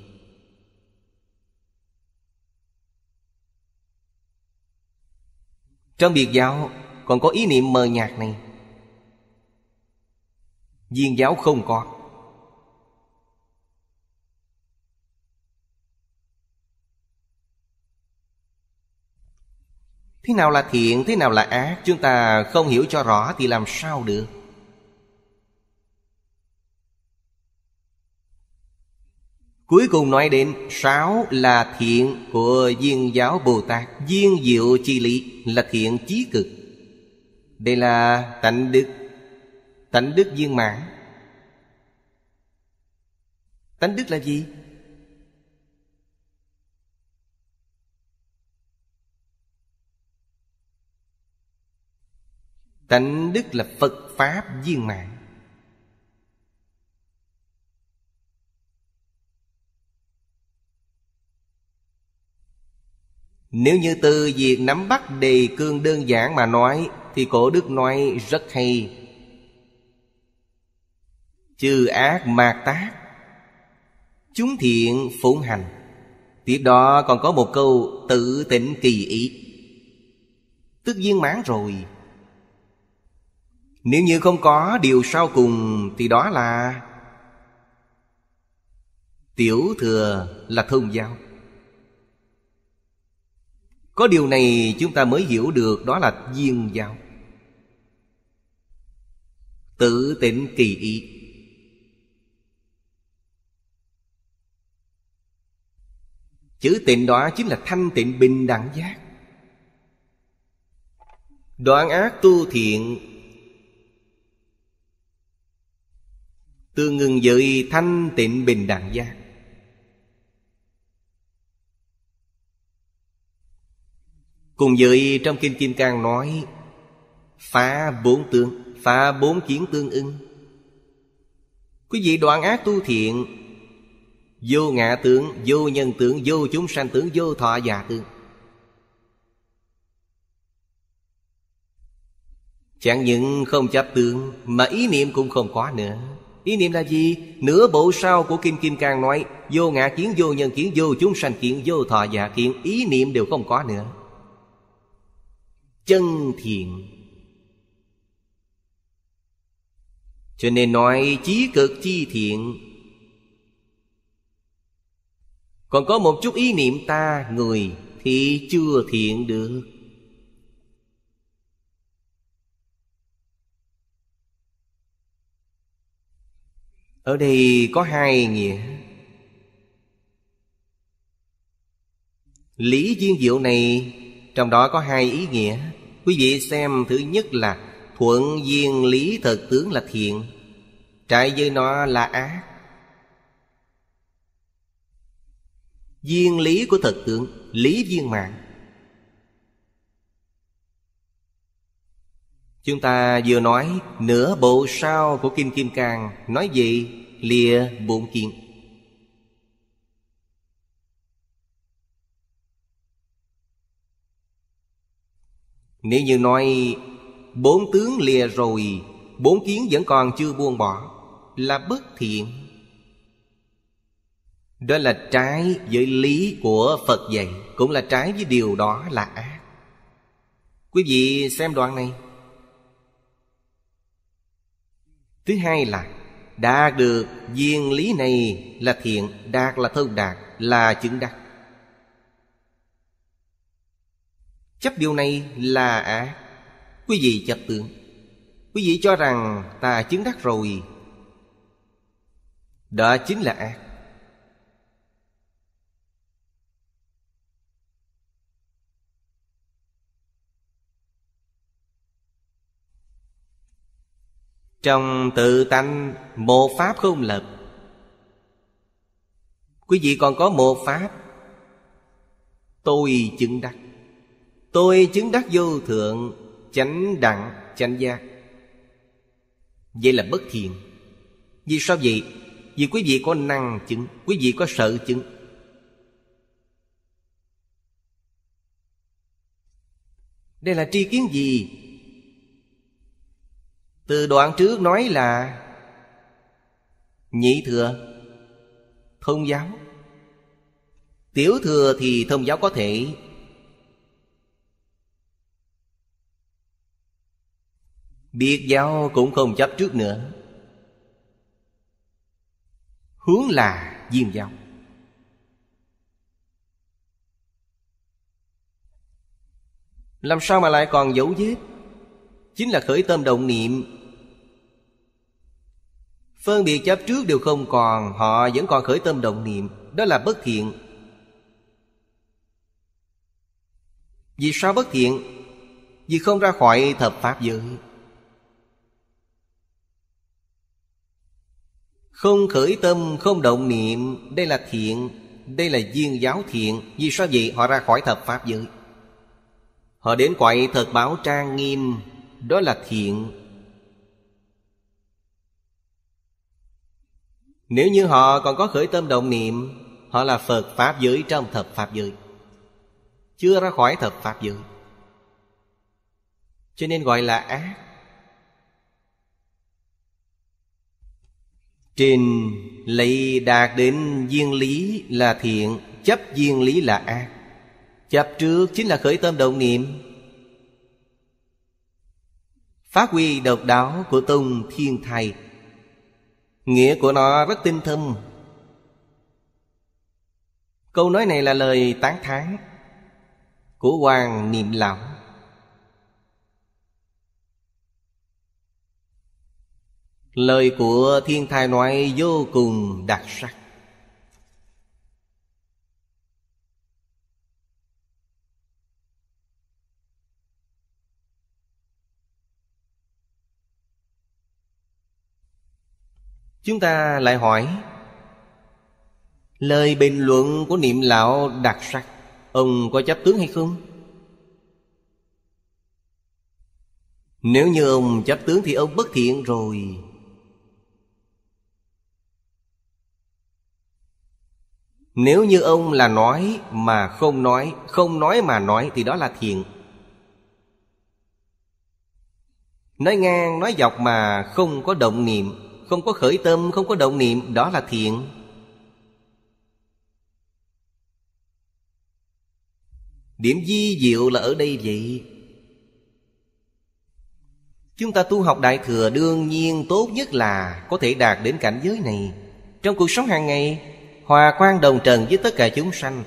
Trong biệt giáo còn có ý niệm mờ nhạt này Viên giáo không có Thế nào là thiện, thế nào là ác Chúng ta không hiểu cho rõ thì làm sao được Cuối cùng nói đến sáu là thiện của viên giáo Bồ Tát Viên diệu chi lý là thiện chí cực Đây là tạnh đức Tánh đức viên mãn Tánh đức là gì? Tánh đức là Phật Pháp viên mãn Nếu như từ việc nắm bắt đề cương đơn giản mà nói Thì cổ đức nói rất hay Chư ác mạt tác Chúng thiện phụng hành Tiếp đó còn có một câu tự tỉnh kỳ ý Tức viên mãn rồi Nếu như không có điều sau cùng Thì đó là Tiểu thừa là thông giao có điều này chúng ta mới hiểu được đó là duyên giáo tự tịnh kỳ ý chữ tịnh đó chính là thanh tịnh bình đẳng giác đoạn ác tu thiện tương ngừng với thanh tịnh bình đẳng giác Cùng với trong Kinh Kim Cang nói Phá bốn tương Phá bốn kiến tương ưng Quý vị đoạn ác tu thiện Vô ngã tướng Vô nhân tướng Vô chúng sanh tướng Vô thọ già tướng Chẳng những không chấp tướng Mà ý niệm cũng không có nữa Ý niệm là gì? Nửa bộ sau của Kim Kim Cang nói Vô ngã kiến, vô nhân kiến, vô chúng sanh kiến, vô thọ giả kiến Ý niệm đều không có nữa chân thiện cho nên nói chí cực chi thiện còn có một chút ý niệm ta người thì chưa thiện được ở đây có hai nghĩa lý duyên diệu này trong đó có hai ý nghĩa Quý vị xem thứ nhất là Thuận duyên lý thật tướng là thiện Trái với nó là ác Duyên lý của thật tướng Lý viên mạng Chúng ta vừa nói Nửa bộ sao của Kim Kim cang Nói gì lìa bụng kiện Nếu như nói bốn tướng lìa rồi Bốn kiến vẫn còn chưa buông bỏ Là bất thiện Đó là trái với lý của Phật dạy Cũng là trái với điều đó là ác Quý vị xem đoạn này Thứ hai là Đạt được viên lý này là thiện Đạt là thông đạt là chứng đạt chấp điều này là ác quý vị chấp tưởng quý vị cho rằng ta chứng đắc rồi đó chính là ác trong tự tánh một pháp không lập quý vị còn có một pháp tôi chứng đắc Tôi chứng đắc vô thượng Chánh đặng chánh giác Vậy là bất thiện Vì sao vậy? Vì quý vị có năng chứng Quý vị có sợ chứng Đây là tri kiến gì? Từ đoạn trước nói là Nhị thừa Thông giáo Tiểu thừa thì thông giáo có thể Biết giáo cũng không chấp trước nữa Hướng là diêm giáo Làm sao mà lại còn dấu vết Chính là khởi tâm động niệm Phân biệt chấp trước đều không còn Họ vẫn còn khởi tâm động niệm Đó là bất thiện Vì sao bất thiện? Vì không ra khỏi thập pháp giới Không khởi tâm, không động niệm Đây là thiện Đây là duyên giáo thiện Vì sao vậy họ ra khỏi thập pháp giới Họ đến quậy thật báo trang nghiêm Đó là thiện Nếu như họ còn có khởi tâm động niệm Họ là Phật Pháp giới trong thập Pháp giới Chưa ra khỏi thập Pháp giới Cho nên gọi là ác Trình lấy đạt đến duyên lý là thiện Chấp duyên lý là ác Chấp trước chính là khởi tâm động niệm Phát huy độc đáo của Tông Thiên Thầy Nghĩa của nó rất tinh thâm Câu nói này là lời tán thán Của Hoàng Niệm Lão Lời của thiên thai nói vô cùng đặc sắc Chúng ta lại hỏi Lời bình luận của niệm lão đặc sắc Ông có chấp tướng hay không? Nếu như ông chấp tướng thì ông bất thiện rồi Nếu như ông là nói mà không nói Không nói mà nói thì đó là thiện Nói ngang, nói dọc mà không có động niệm Không có khởi tâm, không có động niệm Đó là thiện Điểm di diệu là ở đây vậy Chúng ta tu học Đại Thừa đương nhiên tốt nhất là Có thể đạt đến cảnh giới này Trong cuộc sống hàng ngày hòa quan đồng trần với tất cả chúng sanh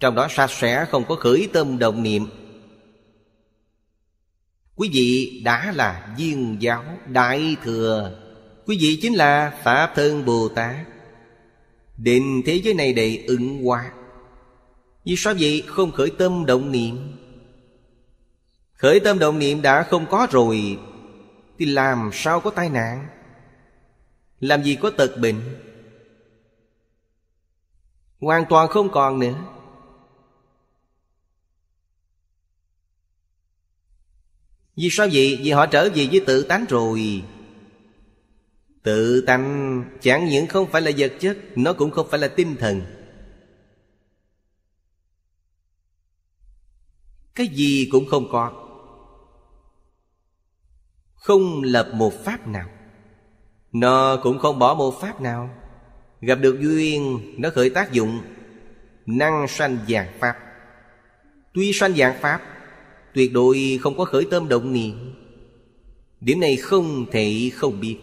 trong đó sạch sẽ không có khởi tâm đồng niệm quý vị đã là viên giáo đại thừa quý vị chính là pháp thân bồ tát định thế giới này để ứng hóa vì sao vậy không khởi tâm động niệm khởi tâm động niệm đã không có rồi thì làm sao có tai nạn làm gì có tật bệnh hoàn toàn không còn nữa vì sao vậy vì họ trở về với tự tánh rồi tự tánh chẳng những không phải là vật chất nó cũng không phải là tinh thần cái gì cũng không có không lập một pháp nào nó cũng không bỏ một pháp nào Gặp được duyên nó khởi tác dụng Năng sanh dạng pháp Tuy sanh dạng pháp Tuyệt đối không có khởi tâm động niệm Điểm này không thể không biết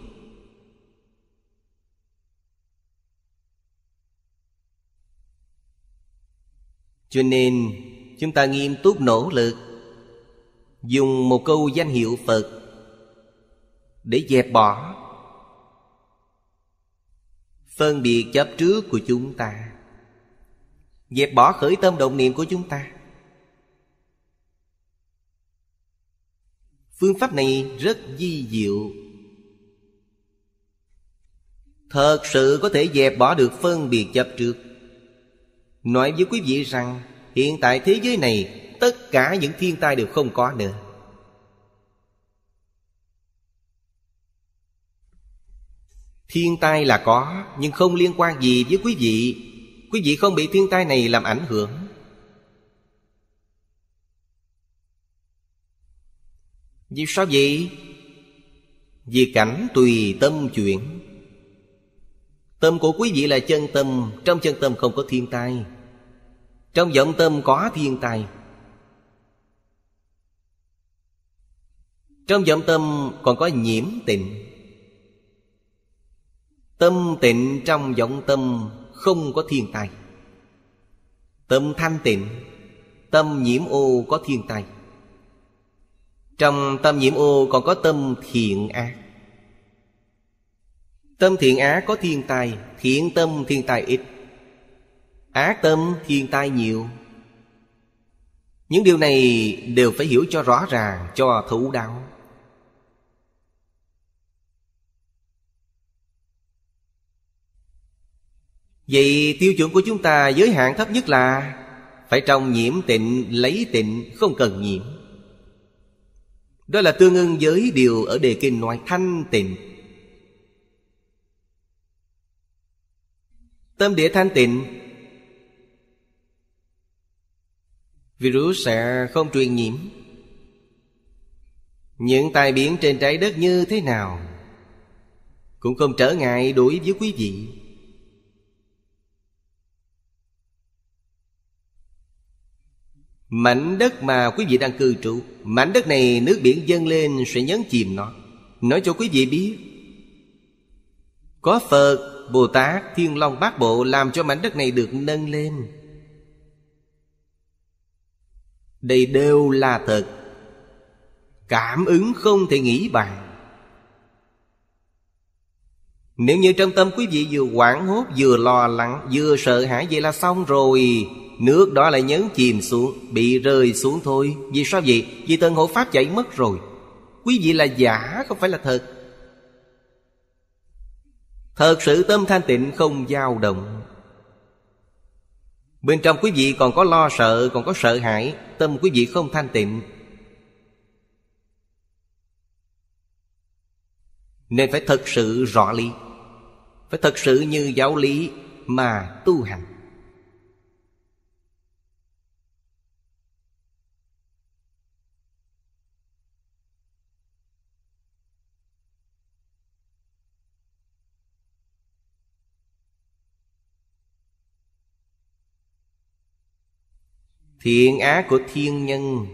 Cho nên chúng ta nghiêm túc nỗ lực Dùng một câu danh hiệu Phật Để dẹp bỏ phân biệt chấp trước của chúng ta dẹp bỏ khởi tâm động niệm của chúng ta phương pháp này rất di diệu thật sự có thể dẹp bỏ được phân biệt chấp trước nói với quý vị rằng hiện tại thế giới này tất cả những thiên tai đều không có nữa Thiên tai là có Nhưng không liên quan gì với quý vị Quý vị không bị thiên tai này làm ảnh hưởng Vì sao vậy? Vì cảnh tùy tâm chuyển Tâm của quý vị là chân tâm Trong chân tâm không có thiên tai Trong vọng tâm có thiên tai Trong vọng tâm còn có nhiễm tịnh Tâm tịnh trong vọng tâm không có thiên tai Tâm thanh tịnh Tâm nhiễm ô có thiên tai Trong tâm nhiễm ô còn có tâm thiện ác Tâm thiện ác có thiên tai Thiện tâm thiên tai ít Ác tâm thiên tai nhiều Những điều này đều phải hiểu cho rõ ràng Cho thấu đáo Vậy tiêu chuẩn của chúng ta giới hạn thấp nhất là Phải trong nhiễm tịnh lấy tịnh không cần nhiễm Đó là tương ưng với điều ở đề kinh nói thanh tịnh Tâm địa thanh tịnh Virus sẽ không truyền nhiễm Những tai biến trên trái đất như thế nào Cũng không trở ngại đối với quý vị Mảnh đất mà quý vị đang cư trụ Mảnh đất này nước biển dâng lên sẽ nhấn chìm nó Nói cho quý vị biết Có Phật, Bồ Tát, Thiên Long Bát Bộ Làm cho mảnh đất này được nâng lên Đây đều là thật Cảm ứng không thể nghĩ bàn Nếu như trong tâm quý vị vừa quảng hốt Vừa lo lắng Vừa sợ hãi Vậy là xong rồi Nước đó lại nhấn chìm xuống Bị rơi xuống thôi Vì sao vậy? Vì tân hộ pháp chạy mất rồi Quý vị là giả không phải là thật Thật sự tâm thanh tịnh không dao động Bên trong quý vị còn có lo sợ Còn có sợ hãi Tâm quý vị không thanh tịnh Nên phải thật sự rõ lý Phải thật sự như giáo lý mà tu hành thiện ác của thiên nhân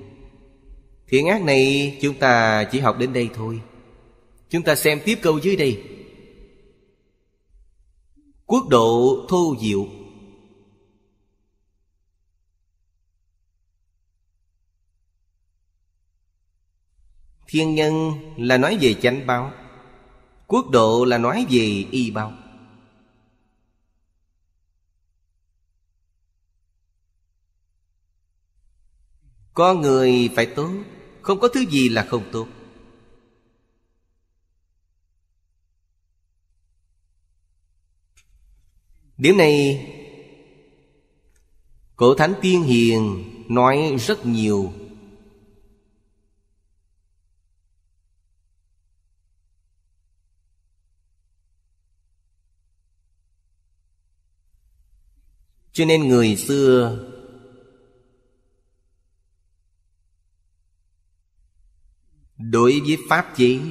thiện ác này chúng ta chỉ học đến đây thôi chúng ta xem tiếp câu dưới đây quốc độ thô diệu thiên nhân là nói về chánh báo quốc độ là nói về y báo Con người phải tốt Không có thứ gì là không tốt Điểm này Cổ Thánh Tiên Hiền nói rất nhiều Cho nên người xưa đối với pháp chỉ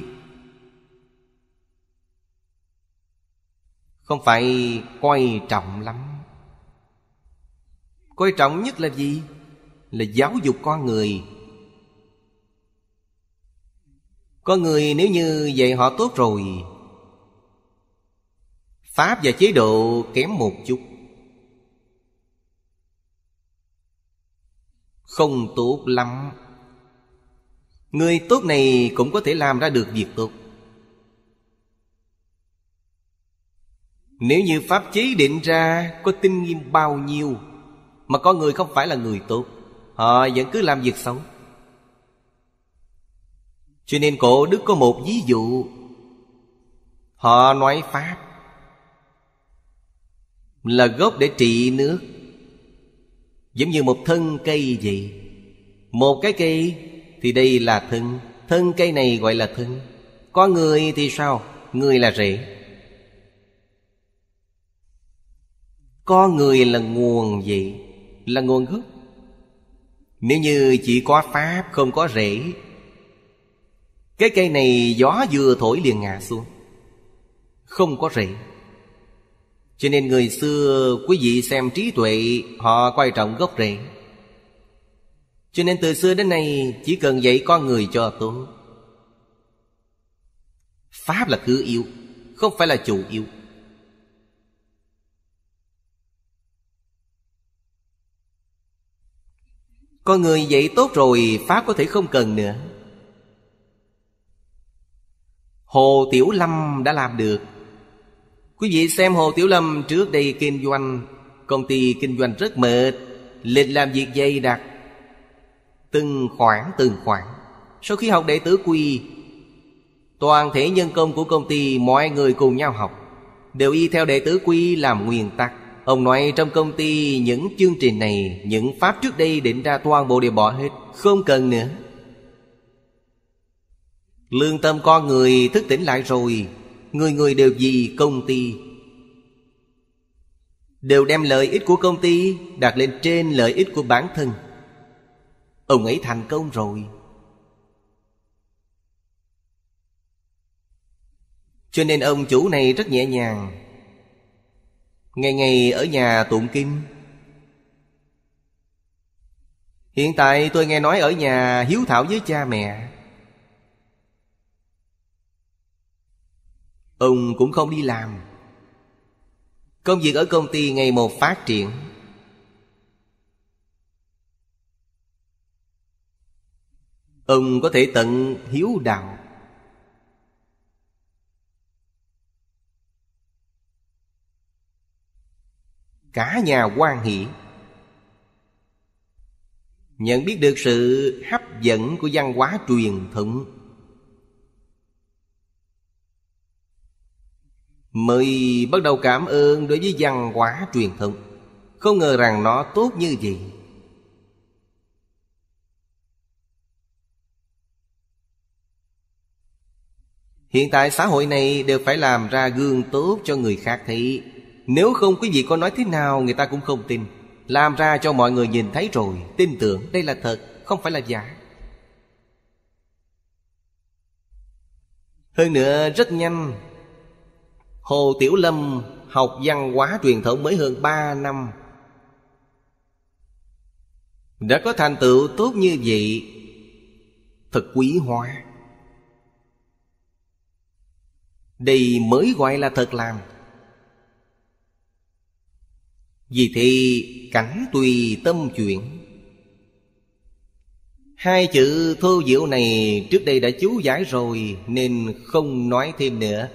không phải coi trọng lắm coi trọng nhất là gì là giáo dục con người con người nếu như dạy họ tốt rồi pháp và chế độ kém một chút không tốt lắm Người tốt này cũng có thể làm ra được việc tốt Nếu như pháp chế định ra có tinh nghiêm bao nhiêu Mà có người không phải là người tốt Họ vẫn cứ làm việc xấu Cho nên cổ đức có một ví dụ Họ nói Pháp Là gốc để trị nước Giống như một thân cây vậy Một cái cây thì đây là thân Thân cây này gọi là thân Có người thì sao Người là rễ Có người là nguồn gì Là nguồn gốc Nếu như chỉ có pháp không có rễ Cái cây này gió vừa thổi liền ngã xuống Không có rễ Cho nên người xưa quý vị xem trí tuệ Họ quan trọng gốc rễ cho nên từ xưa đến nay Chỉ cần dạy con người cho tốt Pháp là cứ yêu Không phải là chủ yêu Con người dạy tốt rồi Pháp có thể không cần nữa Hồ Tiểu Lâm đã làm được Quý vị xem Hồ Tiểu Lâm trước đây kinh doanh Công ty kinh doanh rất mệt Lịch làm việc dày đặc Từng khoản từng khoản. Sau khi học đệ tử quy Toàn thể nhân công của công ty Mọi người cùng nhau học Đều y theo đệ tử quy làm nguyên tắc Ông nói trong công ty những chương trình này Những pháp trước đây định ra toàn bộ đều bỏ hết Không cần nữa Lương tâm con người thức tỉnh lại rồi Người người đều vì công ty Đều đem lợi ích của công ty Đạt lên trên lợi ích của bản thân Ông ấy thành công rồi Cho nên ông chủ này rất nhẹ nhàng Ngày ngày ở nhà tụng kinh Hiện tại tôi nghe nói ở nhà hiếu thảo với cha mẹ Ông cũng không đi làm Công việc ở công ty ngày một phát triển Ông có thể tận hiếu đạo Cả nhà quan hỷ Nhận biết được sự hấp dẫn của văn hóa truyền thống Mới bắt đầu cảm ơn đối với văn hóa truyền thống Không ngờ rằng nó tốt như vậy Hiện tại xã hội này đều phải làm ra gương tốt cho người khác thấy Nếu không quý vị có nói thế nào người ta cũng không tin Làm ra cho mọi người nhìn thấy rồi Tin tưởng đây là thật không phải là giả Hơn nữa rất nhanh Hồ Tiểu Lâm học văn hóa truyền thống mới hơn 3 năm Đã có thành tựu tốt như vậy Thật quý hóa Đây mới gọi là thật làm Vì thì cảnh tùy tâm chuyển Hai chữ thô diệu này trước đây đã chú giải rồi Nên không nói thêm nữa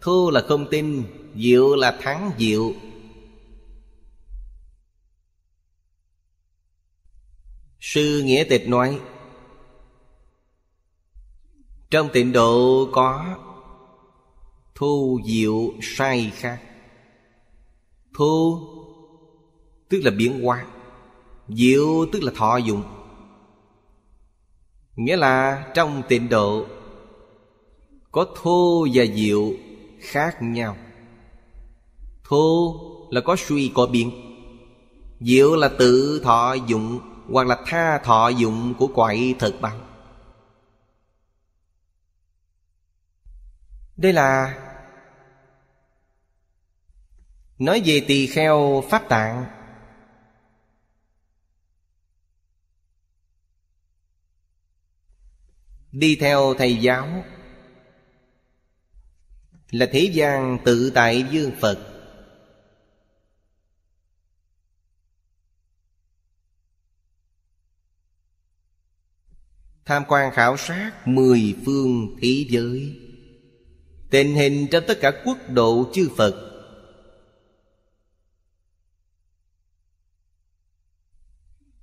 Thô là không tin Diệu là thắng diệu Sư Nghĩa Tịch nói Trong tịnh độ có thu diệu sai khác thu tức là biến hóa Diệu tức là thọ dụng Nghĩa là trong tịnh độ Có thô và diệu khác nhau Thô là có suy có biến Diệu là tự thọ dụng Hoặc là tha thọ dụng của quậy thật bằng Đây là Nói về tỳ kheo pháp tạng Đi theo thầy giáo Là thế gian tự tại dương Phật Tham quan khảo sát mười phương thế giới Tình hình trong tất cả quốc độ chư Phật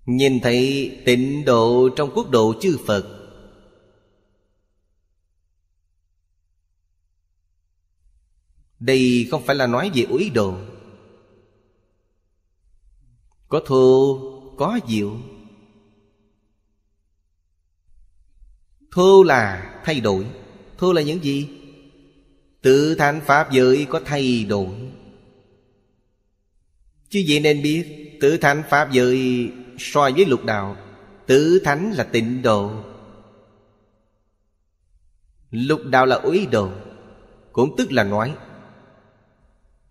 Nhìn thấy tịnh độ trong quốc độ chư Phật Đây không phải là nói về úy đồ Có thô, có diệu Thô là thay đổi Thô là những gì? Tự thành Pháp giới có thay đổi Chứ vậy nên biết Tự thành Pháp giới so với lục đạo Tứ thánh là tịnh độ Lục đạo là úy độ Cũng tức là nói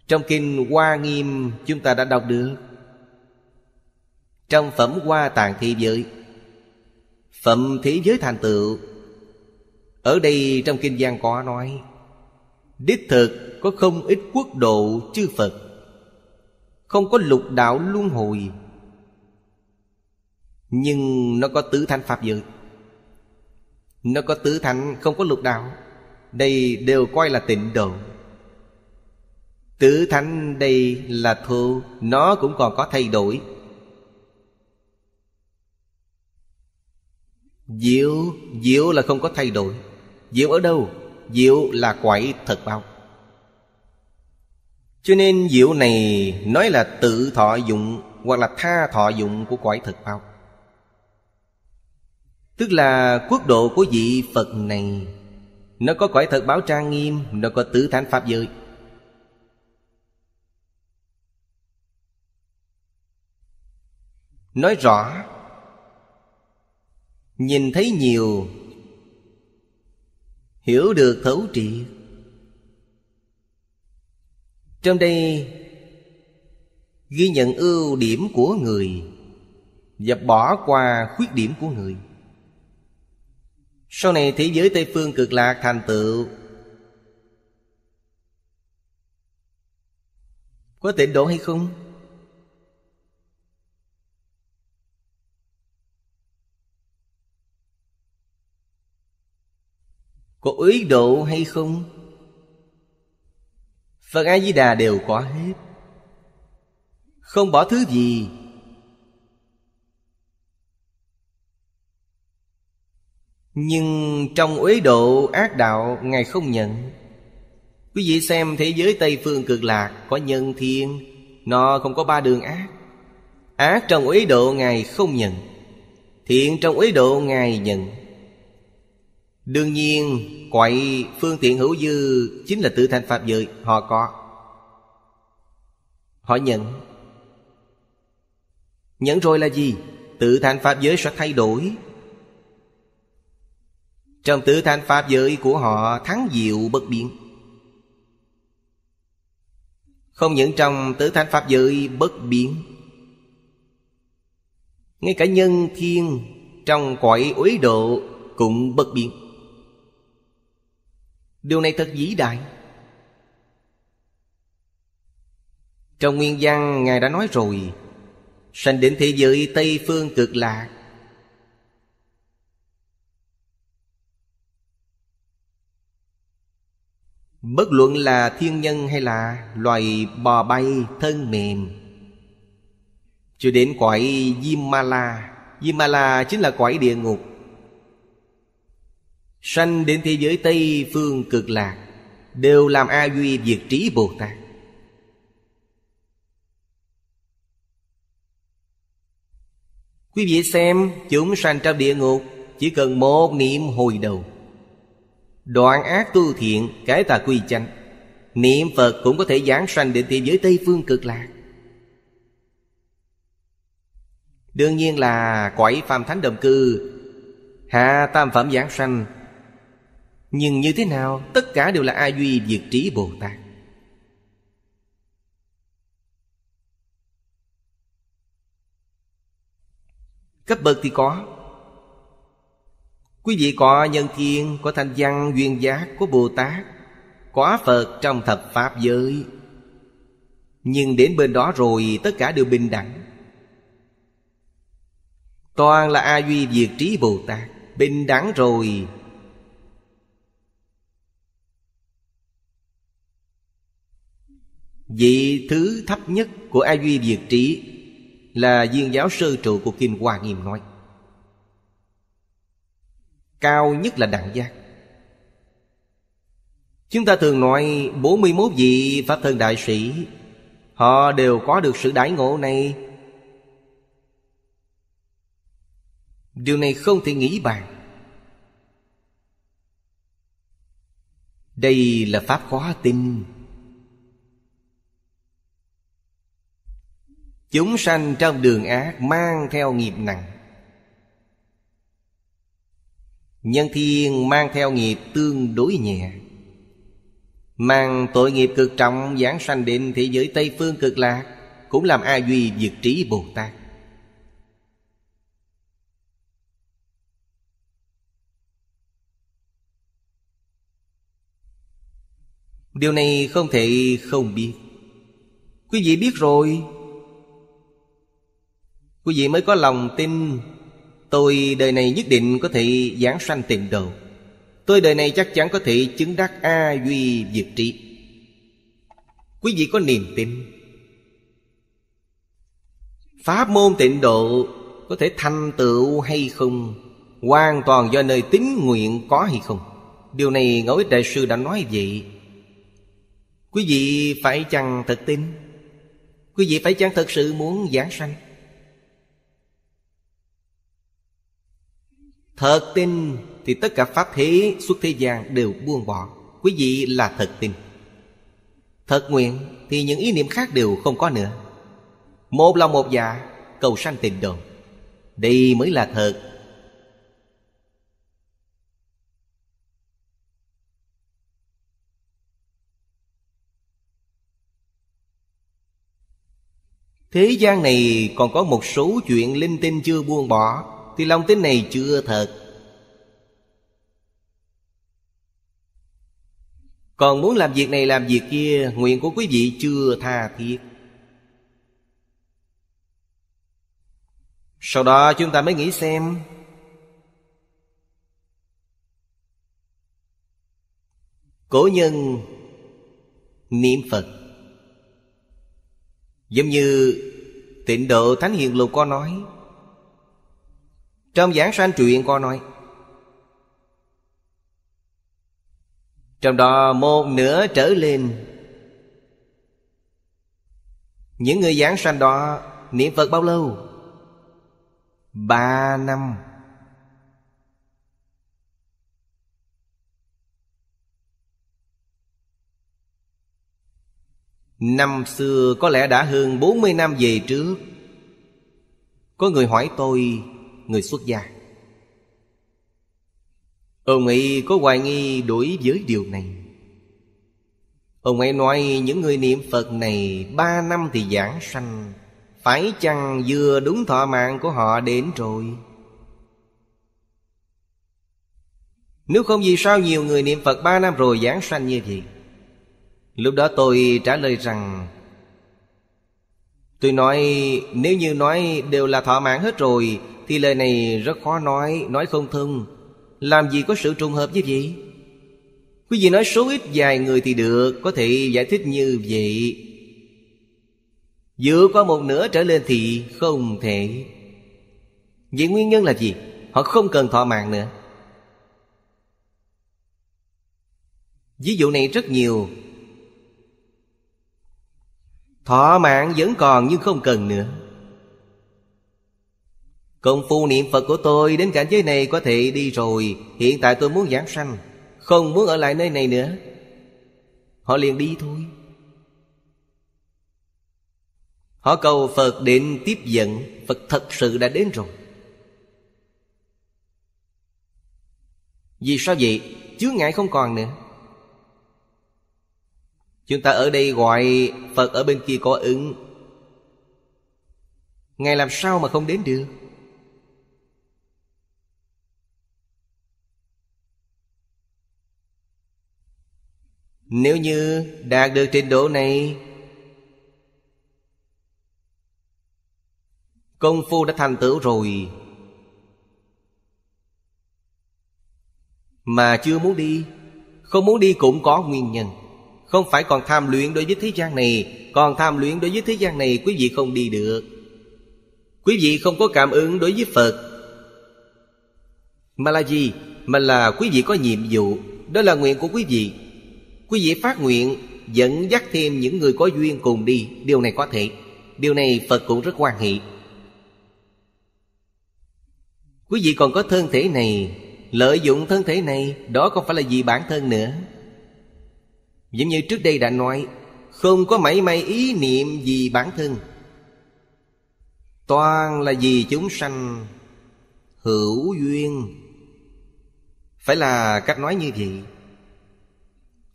Trong kinh Hoa Nghiêm chúng ta đã đọc được Trong phẩm Hoa Tàng Thị Giới Phẩm Thế Giới Thành Tựu Ở đây trong kinh Giang có nói Đích thực có không ít quốc độ chư Phật Không có lục đạo luân hồi nhưng nó có tứ thanh Pháp giới, Nó có tứ thanh không có lục đạo Đây đều coi là tịnh độ Tứ thanh đây là thô Nó cũng còn có thay đổi Diệu Diệu là không có thay đổi Diệu ở đâu? Diệu là quậy thật bao Cho nên diệu này Nói là tự thọ dụng Hoặc là tha thọ dụng của quậy thật bao Tức là quốc độ của vị Phật này Nó có cõi thật báo trang nghiêm Nó có tứ thánh Pháp giới Nói rõ Nhìn thấy nhiều Hiểu được thấu triệt Trong đây Ghi nhận ưu điểm của người Và bỏ qua khuyết điểm của người sau này thế giới Tây Phương cực lạc thành tựu Có tịnh độ hay không? Có ý độ hay không? Phật A-di-đà đều có hết Không bỏ thứ gì Nhưng trong uế độ ác đạo Ngài không nhận Quý vị xem thế giới Tây Phương cực lạc Có nhân thiên Nó không có ba đường ác Ác trong uế độ Ngài không nhận Thiện trong uế độ Ngài nhận Đương nhiên quậy phương tiện hữu dư Chính là tự thành Pháp giới Họ có Họ nhận Nhận rồi là gì? Tự thành Pháp giới sẽ thay đổi trong tứ thanh Pháp giới của họ thắng diệu bất biến Không những trong tứ thanh Pháp giới bất biến Ngay cả nhân thiên trong cõi uế độ cũng bất biến Điều này thật vĩ đại Trong nguyên văn Ngài đã nói rồi Sanh đến thế giới Tây Phương cực lạc Bất luận là thiên nhân hay là loài bò bay thân mềm Cho đến cõi Yimala Yimala chính là cõi địa ngục Sanh đến thế giới Tây phương cực lạc Đều làm A Duy diệt trí Bồ Tát Quý vị xem chúng sanh trong địa ngục Chỉ cần một niệm hồi đầu Đoạn ác tu thiện Cái tà quy chánh Niệm Phật cũng có thể giảng sanh Đến thế giới Tây Phương cực lạc Đương nhiên là cõi phàm thánh đồng cư Hạ tam phẩm giảng sanh Nhưng như thế nào Tất cả đều là A Duy Diệt Trí Bồ Tát Cấp bậc thì có Quý vị có nhân thiên, có thanh văn, duyên giác, của Bồ Tát Có Phật trong thập Pháp giới Nhưng đến bên đó rồi tất cả đều bình đẳng Toàn là A Duy Việt Trí Bồ Tát Bình đẳng rồi Vị thứ thấp nhất của A Duy Việt Trí Là duyên giáo sư trụ của Kim Hoa Nghiêm nói Cao nhất là đẳng giác Chúng ta thường nói 41 vị Pháp Thân Đại Sĩ Họ đều có được sự đại ngộ này Điều này không thể nghĩ bàn Đây là Pháp khó tin Chúng sanh trong đường ác mang theo nghiệp nặng Nhân thiên mang theo nghiệp tương đối nhẹ Mang tội nghiệp cực trọng giảng sanh đến thế giới Tây Phương cực lạc Cũng làm A Duy diệt trí Bồ Tát Điều này không thể không biết Quý vị biết rồi Quý vị mới có lòng tin Tôi đời này nhất định có thể giảng sanh tiền độ Tôi đời này chắc chắn có thể chứng đắc A Duy Diệt Trí Quý vị có niềm tin Pháp môn tịnh độ có thể thành tựu hay không Hoàn toàn do nơi tín nguyện có hay không Điều này Ngẫu Ích Đại Sư đã nói vậy Quý vị phải chăng thật tin Quý vị phải chăng thật sự muốn giảng sanh Thật tin thì tất cả pháp thế xuất thế gian đều buông bỏ Quý vị là thật tin Thật nguyện thì những ý niệm khác đều không có nữa Một lòng một dạ cầu sanh tịnh độ Đây mới là thật Thế gian này còn có một số chuyện linh tinh chưa buông bỏ thì lòng tin này chưa thật Còn muốn làm việc này làm việc kia Nguyện của quý vị chưa tha thiết Sau đó chúng ta mới nghĩ xem Cổ nhân niệm Phật Giống như tịnh độ Thánh Hiền Lục có nói trong giảng sanh truyện có nói Trong đó một nửa trở lên Những người giảng sanh đó Niệm Phật bao lâu? Ba năm Năm xưa có lẽ đã hơn 40 năm về trước Có người hỏi tôi người xuất gia Ông ấy có hoài nghi đối với điều này Ông ấy nói những người niệm Phật này Ba năm thì giảng sanh Phải chăng vừa đúng thọ mạng của họ đến rồi Nếu không vì sao nhiều người niệm Phật ba năm rồi giảng sanh như vậy Lúc đó tôi trả lời rằng Tôi nói nếu như nói đều là thọ mạng hết rồi thì lời này rất khó nói Nói không thông Làm gì có sự trùng hợp với vậy Quý vị nói số ít vài người thì được Có thể giải thích như vậy Dựa qua một nửa trở lên thì không thể Vậy nguyên nhân là gì? Họ không cần thọ mạng nữa Ví dụ này rất nhiều Thọ mạng vẫn còn nhưng không cần nữa Công phu niệm Phật của tôi đến cảnh giới này có thể đi rồi Hiện tại tôi muốn giảng sanh Không muốn ở lại nơi này nữa Họ liền đi thôi Họ cầu Phật đến tiếp dẫn Phật thật sự đã đến rồi Vì sao vậy? Chướng ngại không còn nữa Chúng ta ở đây gọi Phật ở bên kia có ứng Ngài làm sao mà không đến được Nếu như đạt được trình độ này Công phu đã thành tựu rồi Mà chưa muốn đi Không muốn đi cũng có nguyên nhân Không phải còn tham luyện đối với thế gian này Còn tham luyện đối với thế gian này Quý vị không đi được Quý vị không có cảm ứng đối với Phật Mà là gì? Mà là quý vị có nhiệm vụ Đó là nguyện của quý vị Quý vị phát nguyện dẫn dắt thêm những người có duyên cùng đi Điều này có thể Điều này Phật cũng rất quan hệ Quý vị còn có thân thể này Lợi dụng thân thể này Đó không phải là gì bản thân nữa Giống như trước đây đã nói Không có mảy may ý niệm gì bản thân Toàn là vì chúng sanh Hữu duyên Phải là cách nói như vậy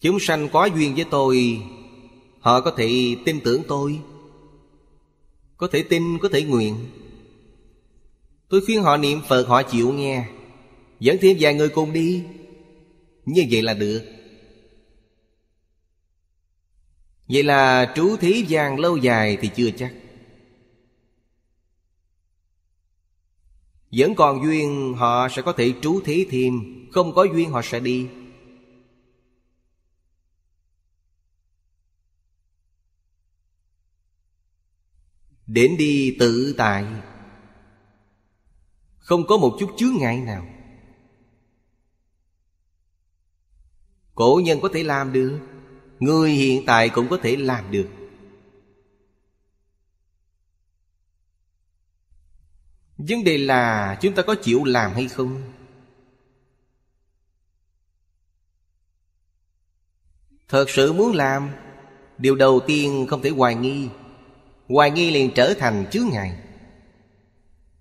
Chúng sanh có duyên với tôi Họ có thể tin tưởng tôi Có thể tin, có thể nguyện Tôi khuyên họ niệm Phật họ chịu nghe Dẫn thêm vài người cùng đi Như vậy là được Vậy là trú thí gian lâu dài thì chưa chắc Vẫn còn duyên họ sẽ có thể trú thí thêm Không có duyên họ sẽ đi Đến đi tự tại Không có một chút chướng ngại nào Cổ nhân có thể làm được Người hiện tại cũng có thể làm được Vấn đề là chúng ta có chịu làm hay không Thật sự muốn làm Điều đầu tiên không thể hoài nghi hoài nghi liền trở thành chướng ngại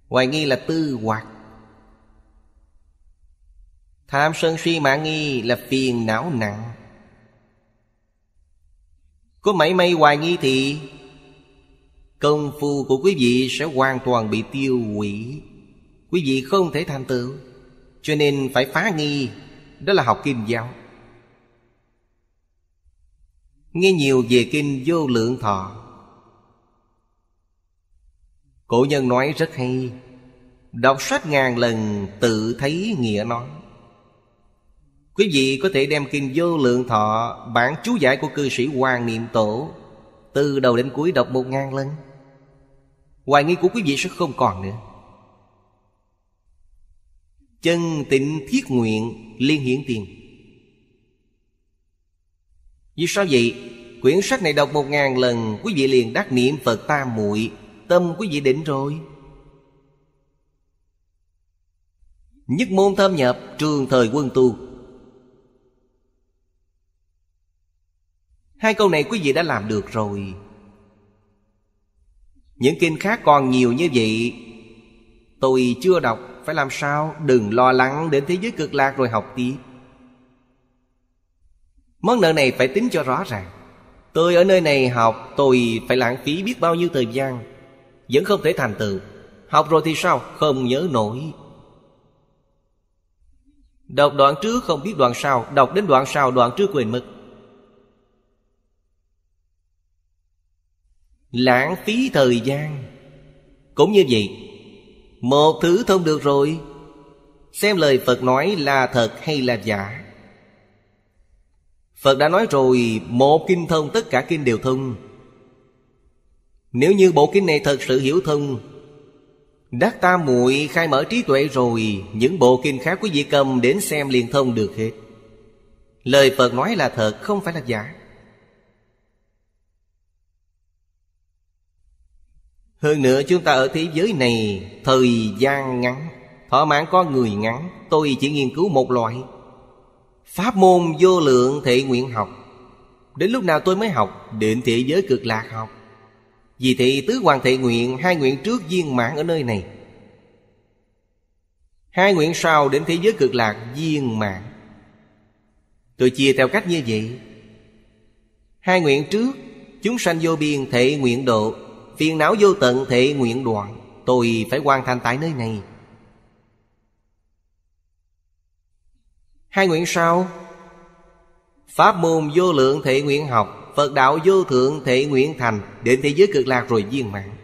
hoài nghi là tư hoạt tham sân suy mạn nghi là phiền não nặng có mấy may hoài nghi thì công phu của quý vị sẽ hoàn toàn bị tiêu hủy quý vị không thể thành tựu cho nên phải phá nghi đó là học kim giáo nghe nhiều về kinh vô lượng thọ Cổ nhân nói rất hay Đọc sách ngàn lần tự thấy nghĩa nói Quý vị có thể đem kinh vô lượng thọ Bản chú giải của cư sĩ Hoàng Niệm Tổ Từ đầu đến cuối đọc một ngàn lần Hoài nghi của quý vị sẽ không còn nữa Chân tịnh thiết nguyện liên hiển tiền Vì sao vậy? Quyển sách này đọc một ngàn lần Quý vị liền đắc niệm Phật tam muội tâm quý vị định rồi Nhất môn tham nhập trường thời quân tu Hai câu này quý vị đã làm được rồi Những kinh khác còn nhiều như vậy Tôi chưa đọc Phải làm sao Đừng lo lắng đến thế giới cực lạc rồi học tiếp Món nợ này phải tính cho rõ ràng Tôi ở nơi này học Tôi phải lãng phí biết bao nhiêu thời gian vẫn không thể thành tựu học rồi thì sao không nhớ nổi đọc đoạn trước không biết đoạn sau đọc đến đoạn sau đoạn trước quên mất lãng phí thời gian cũng như vậy một thứ thông được rồi xem lời phật nói là thật hay là giả phật đã nói rồi một kinh thông tất cả kinh đều thông nếu như bộ kinh này thật sự hiểu thông Đắc ta muội khai mở trí tuệ rồi Những bộ kinh khác quý vị cầm đến xem liền thông được hết Lời Phật nói là thật không phải là giả Hơn nữa chúng ta ở thế giới này Thời gian ngắn Thỏa mãn có người ngắn Tôi chỉ nghiên cứu một loại Pháp môn vô lượng thể nguyện học Đến lúc nào tôi mới học Đến thế giới cực lạc học vì thị tứ hoàng thệ nguyện Hai nguyện trước viên mãn ở nơi này Hai nguyện sau đến thế giới cực lạc viên mãn Tôi chia theo cách như vậy Hai nguyện trước Chúng sanh vô biên thể nguyện độ Phiền não vô tận thể nguyện đoạn Tôi phải hoàn thành tại nơi này Hai nguyện sau Pháp môn vô lượng thể nguyện học Phật đạo vô thượng thể nguyện thành Đến thế giới cực lạc rồi viên mạng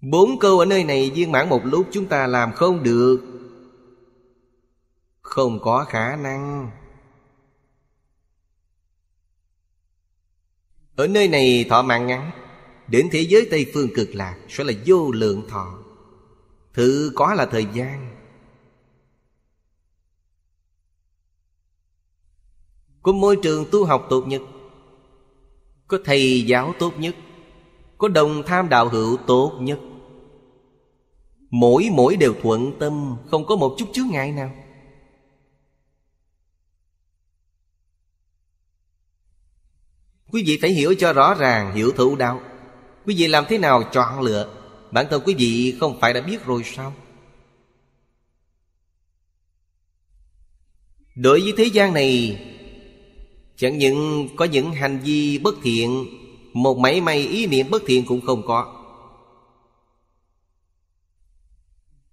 Bốn câu ở nơi này viên mãn một lúc chúng ta làm không được Không có khả năng Ở nơi này thọ mạng ngắn Đến thế giới Tây Phương cực lạc Sẽ là vô lượng thọ Thứ có là thời gian Có môi trường tu học tốt nhất Có thầy giáo tốt nhất Có đồng tham đạo hữu tốt nhất Mỗi mỗi đều thuận tâm Không có một chút chướng ngại nào Quý vị phải hiểu cho rõ ràng Hiểu thấu đạo Quý vị làm thế nào chọn lựa Bản thân quý vị không phải đã biết rồi sao Đối với thế gian này chẳng những có những hành vi bất thiện một mảy may ý niệm bất thiện cũng không có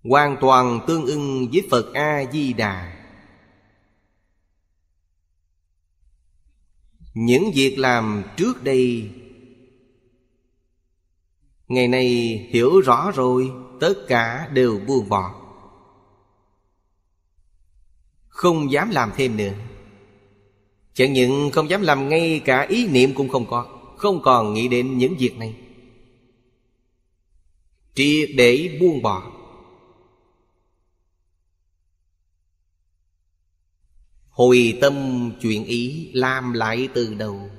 hoàn toàn tương ưng với phật a di đà những việc làm trước đây ngày nay hiểu rõ rồi tất cả đều buông bỏ không dám làm thêm nữa Chẳng những không dám làm ngay cả ý niệm cũng không có Không còn nghĩ đến những việc này Triệt để buông bỏ Hồi tâm chuyện ý làm lại từ đầu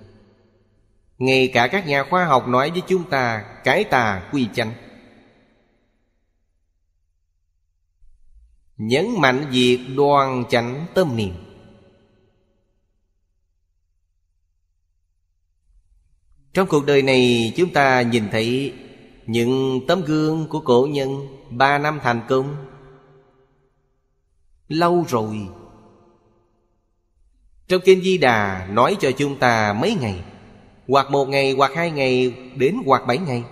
Ngay cả các nhà khoa học nói với chúng ta Cái tà quy chánh Nhấn mạnh việc đoan chánh tâm niệm trong cuộc đời này chúng ta nhìn thấy những tấm gương của cổ nhân ba năm thành công lâu rồi trong kinh di đà nói cho chúng ta mấy ngày hoặc một ngày hoặc hai ngày đến hoặc bảy ngày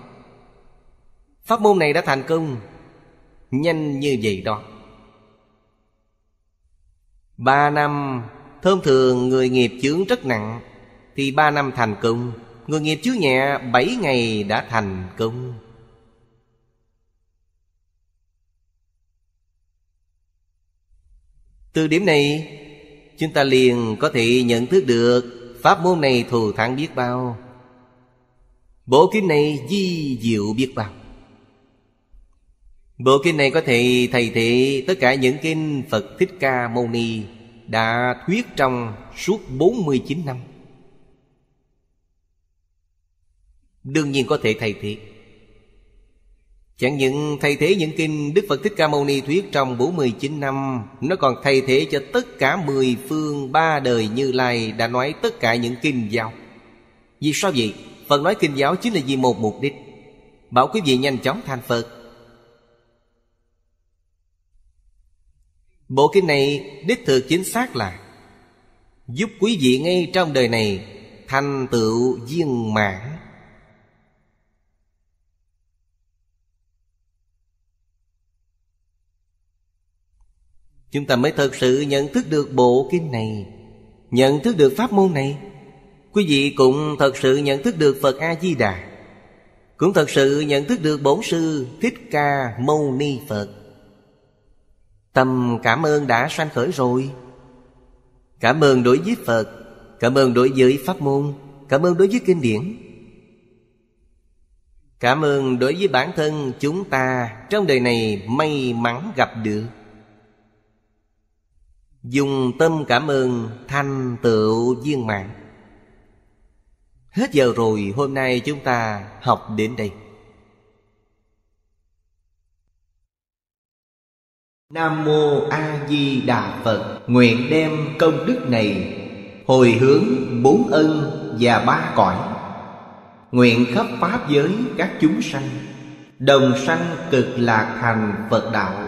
pháp môn này đã thành công nhanh như vậy đó ba năm thông thường người nghiệp chướng rất nặng thì ba năm thành công Người nghiệp chứa nhẹ bảy ngày đã thành công Từ điểm này Chúng ta liền có thể nhận thức được Pháp môn này thù thắng biết bao Bộ kinh này di diệu biết bao Bộ kinh này có thể thầy thị tất cả những kinh Phật Thích Ca Mâu Ni đã thuyết trong suốt 49 năm. đương nhiên có thể thay thế Chẳng những thay thế những kinh Đức Phật Thích Ca Mâu Ni thuyết trong 49 năm Nó còn thay thế cho tất cả mười phương ba đời Như Lai đã nói tất cả những kinh giáo Vì sao vậy? Phật nói kinh giáo chính là vì một mục đích Bảo quý vị nhanh chóng thành Phật Bộ kinh này đích thực chính xác là Giúp quý vị ngay trong đời này Thành tựu viên mãn Chúng ta mới thật sự nhận thức được bộ kinh này Nhận thức được pháp môn này Quý vị cũng thật sự nhận thức được Phật A-di-đà Cũng thật sự nhận thức được bổn sư Thích Ca Mâu Ni Phật Tâm cảm ơn đã sanh khởi rồi Cảm ơn đối với Phật Cảm ơn đối với Pháp môn Cảm ơn đối với kinh điển Cảm ơn đối với bản thân chúng ta Trong đời này may mắn gặp được Dùng tâm cảm ơn thành tựu viên mạng Hết giờ rồi hôm nay chúng ta học đến đây Nam Mô A Di Đà Phật Nguyện đem công đức này Hồi hướng bốn ân và ba cõi Nguyện khắp pháp giới các chúng sanh Đồng sanh cực lạc thành Phật đạo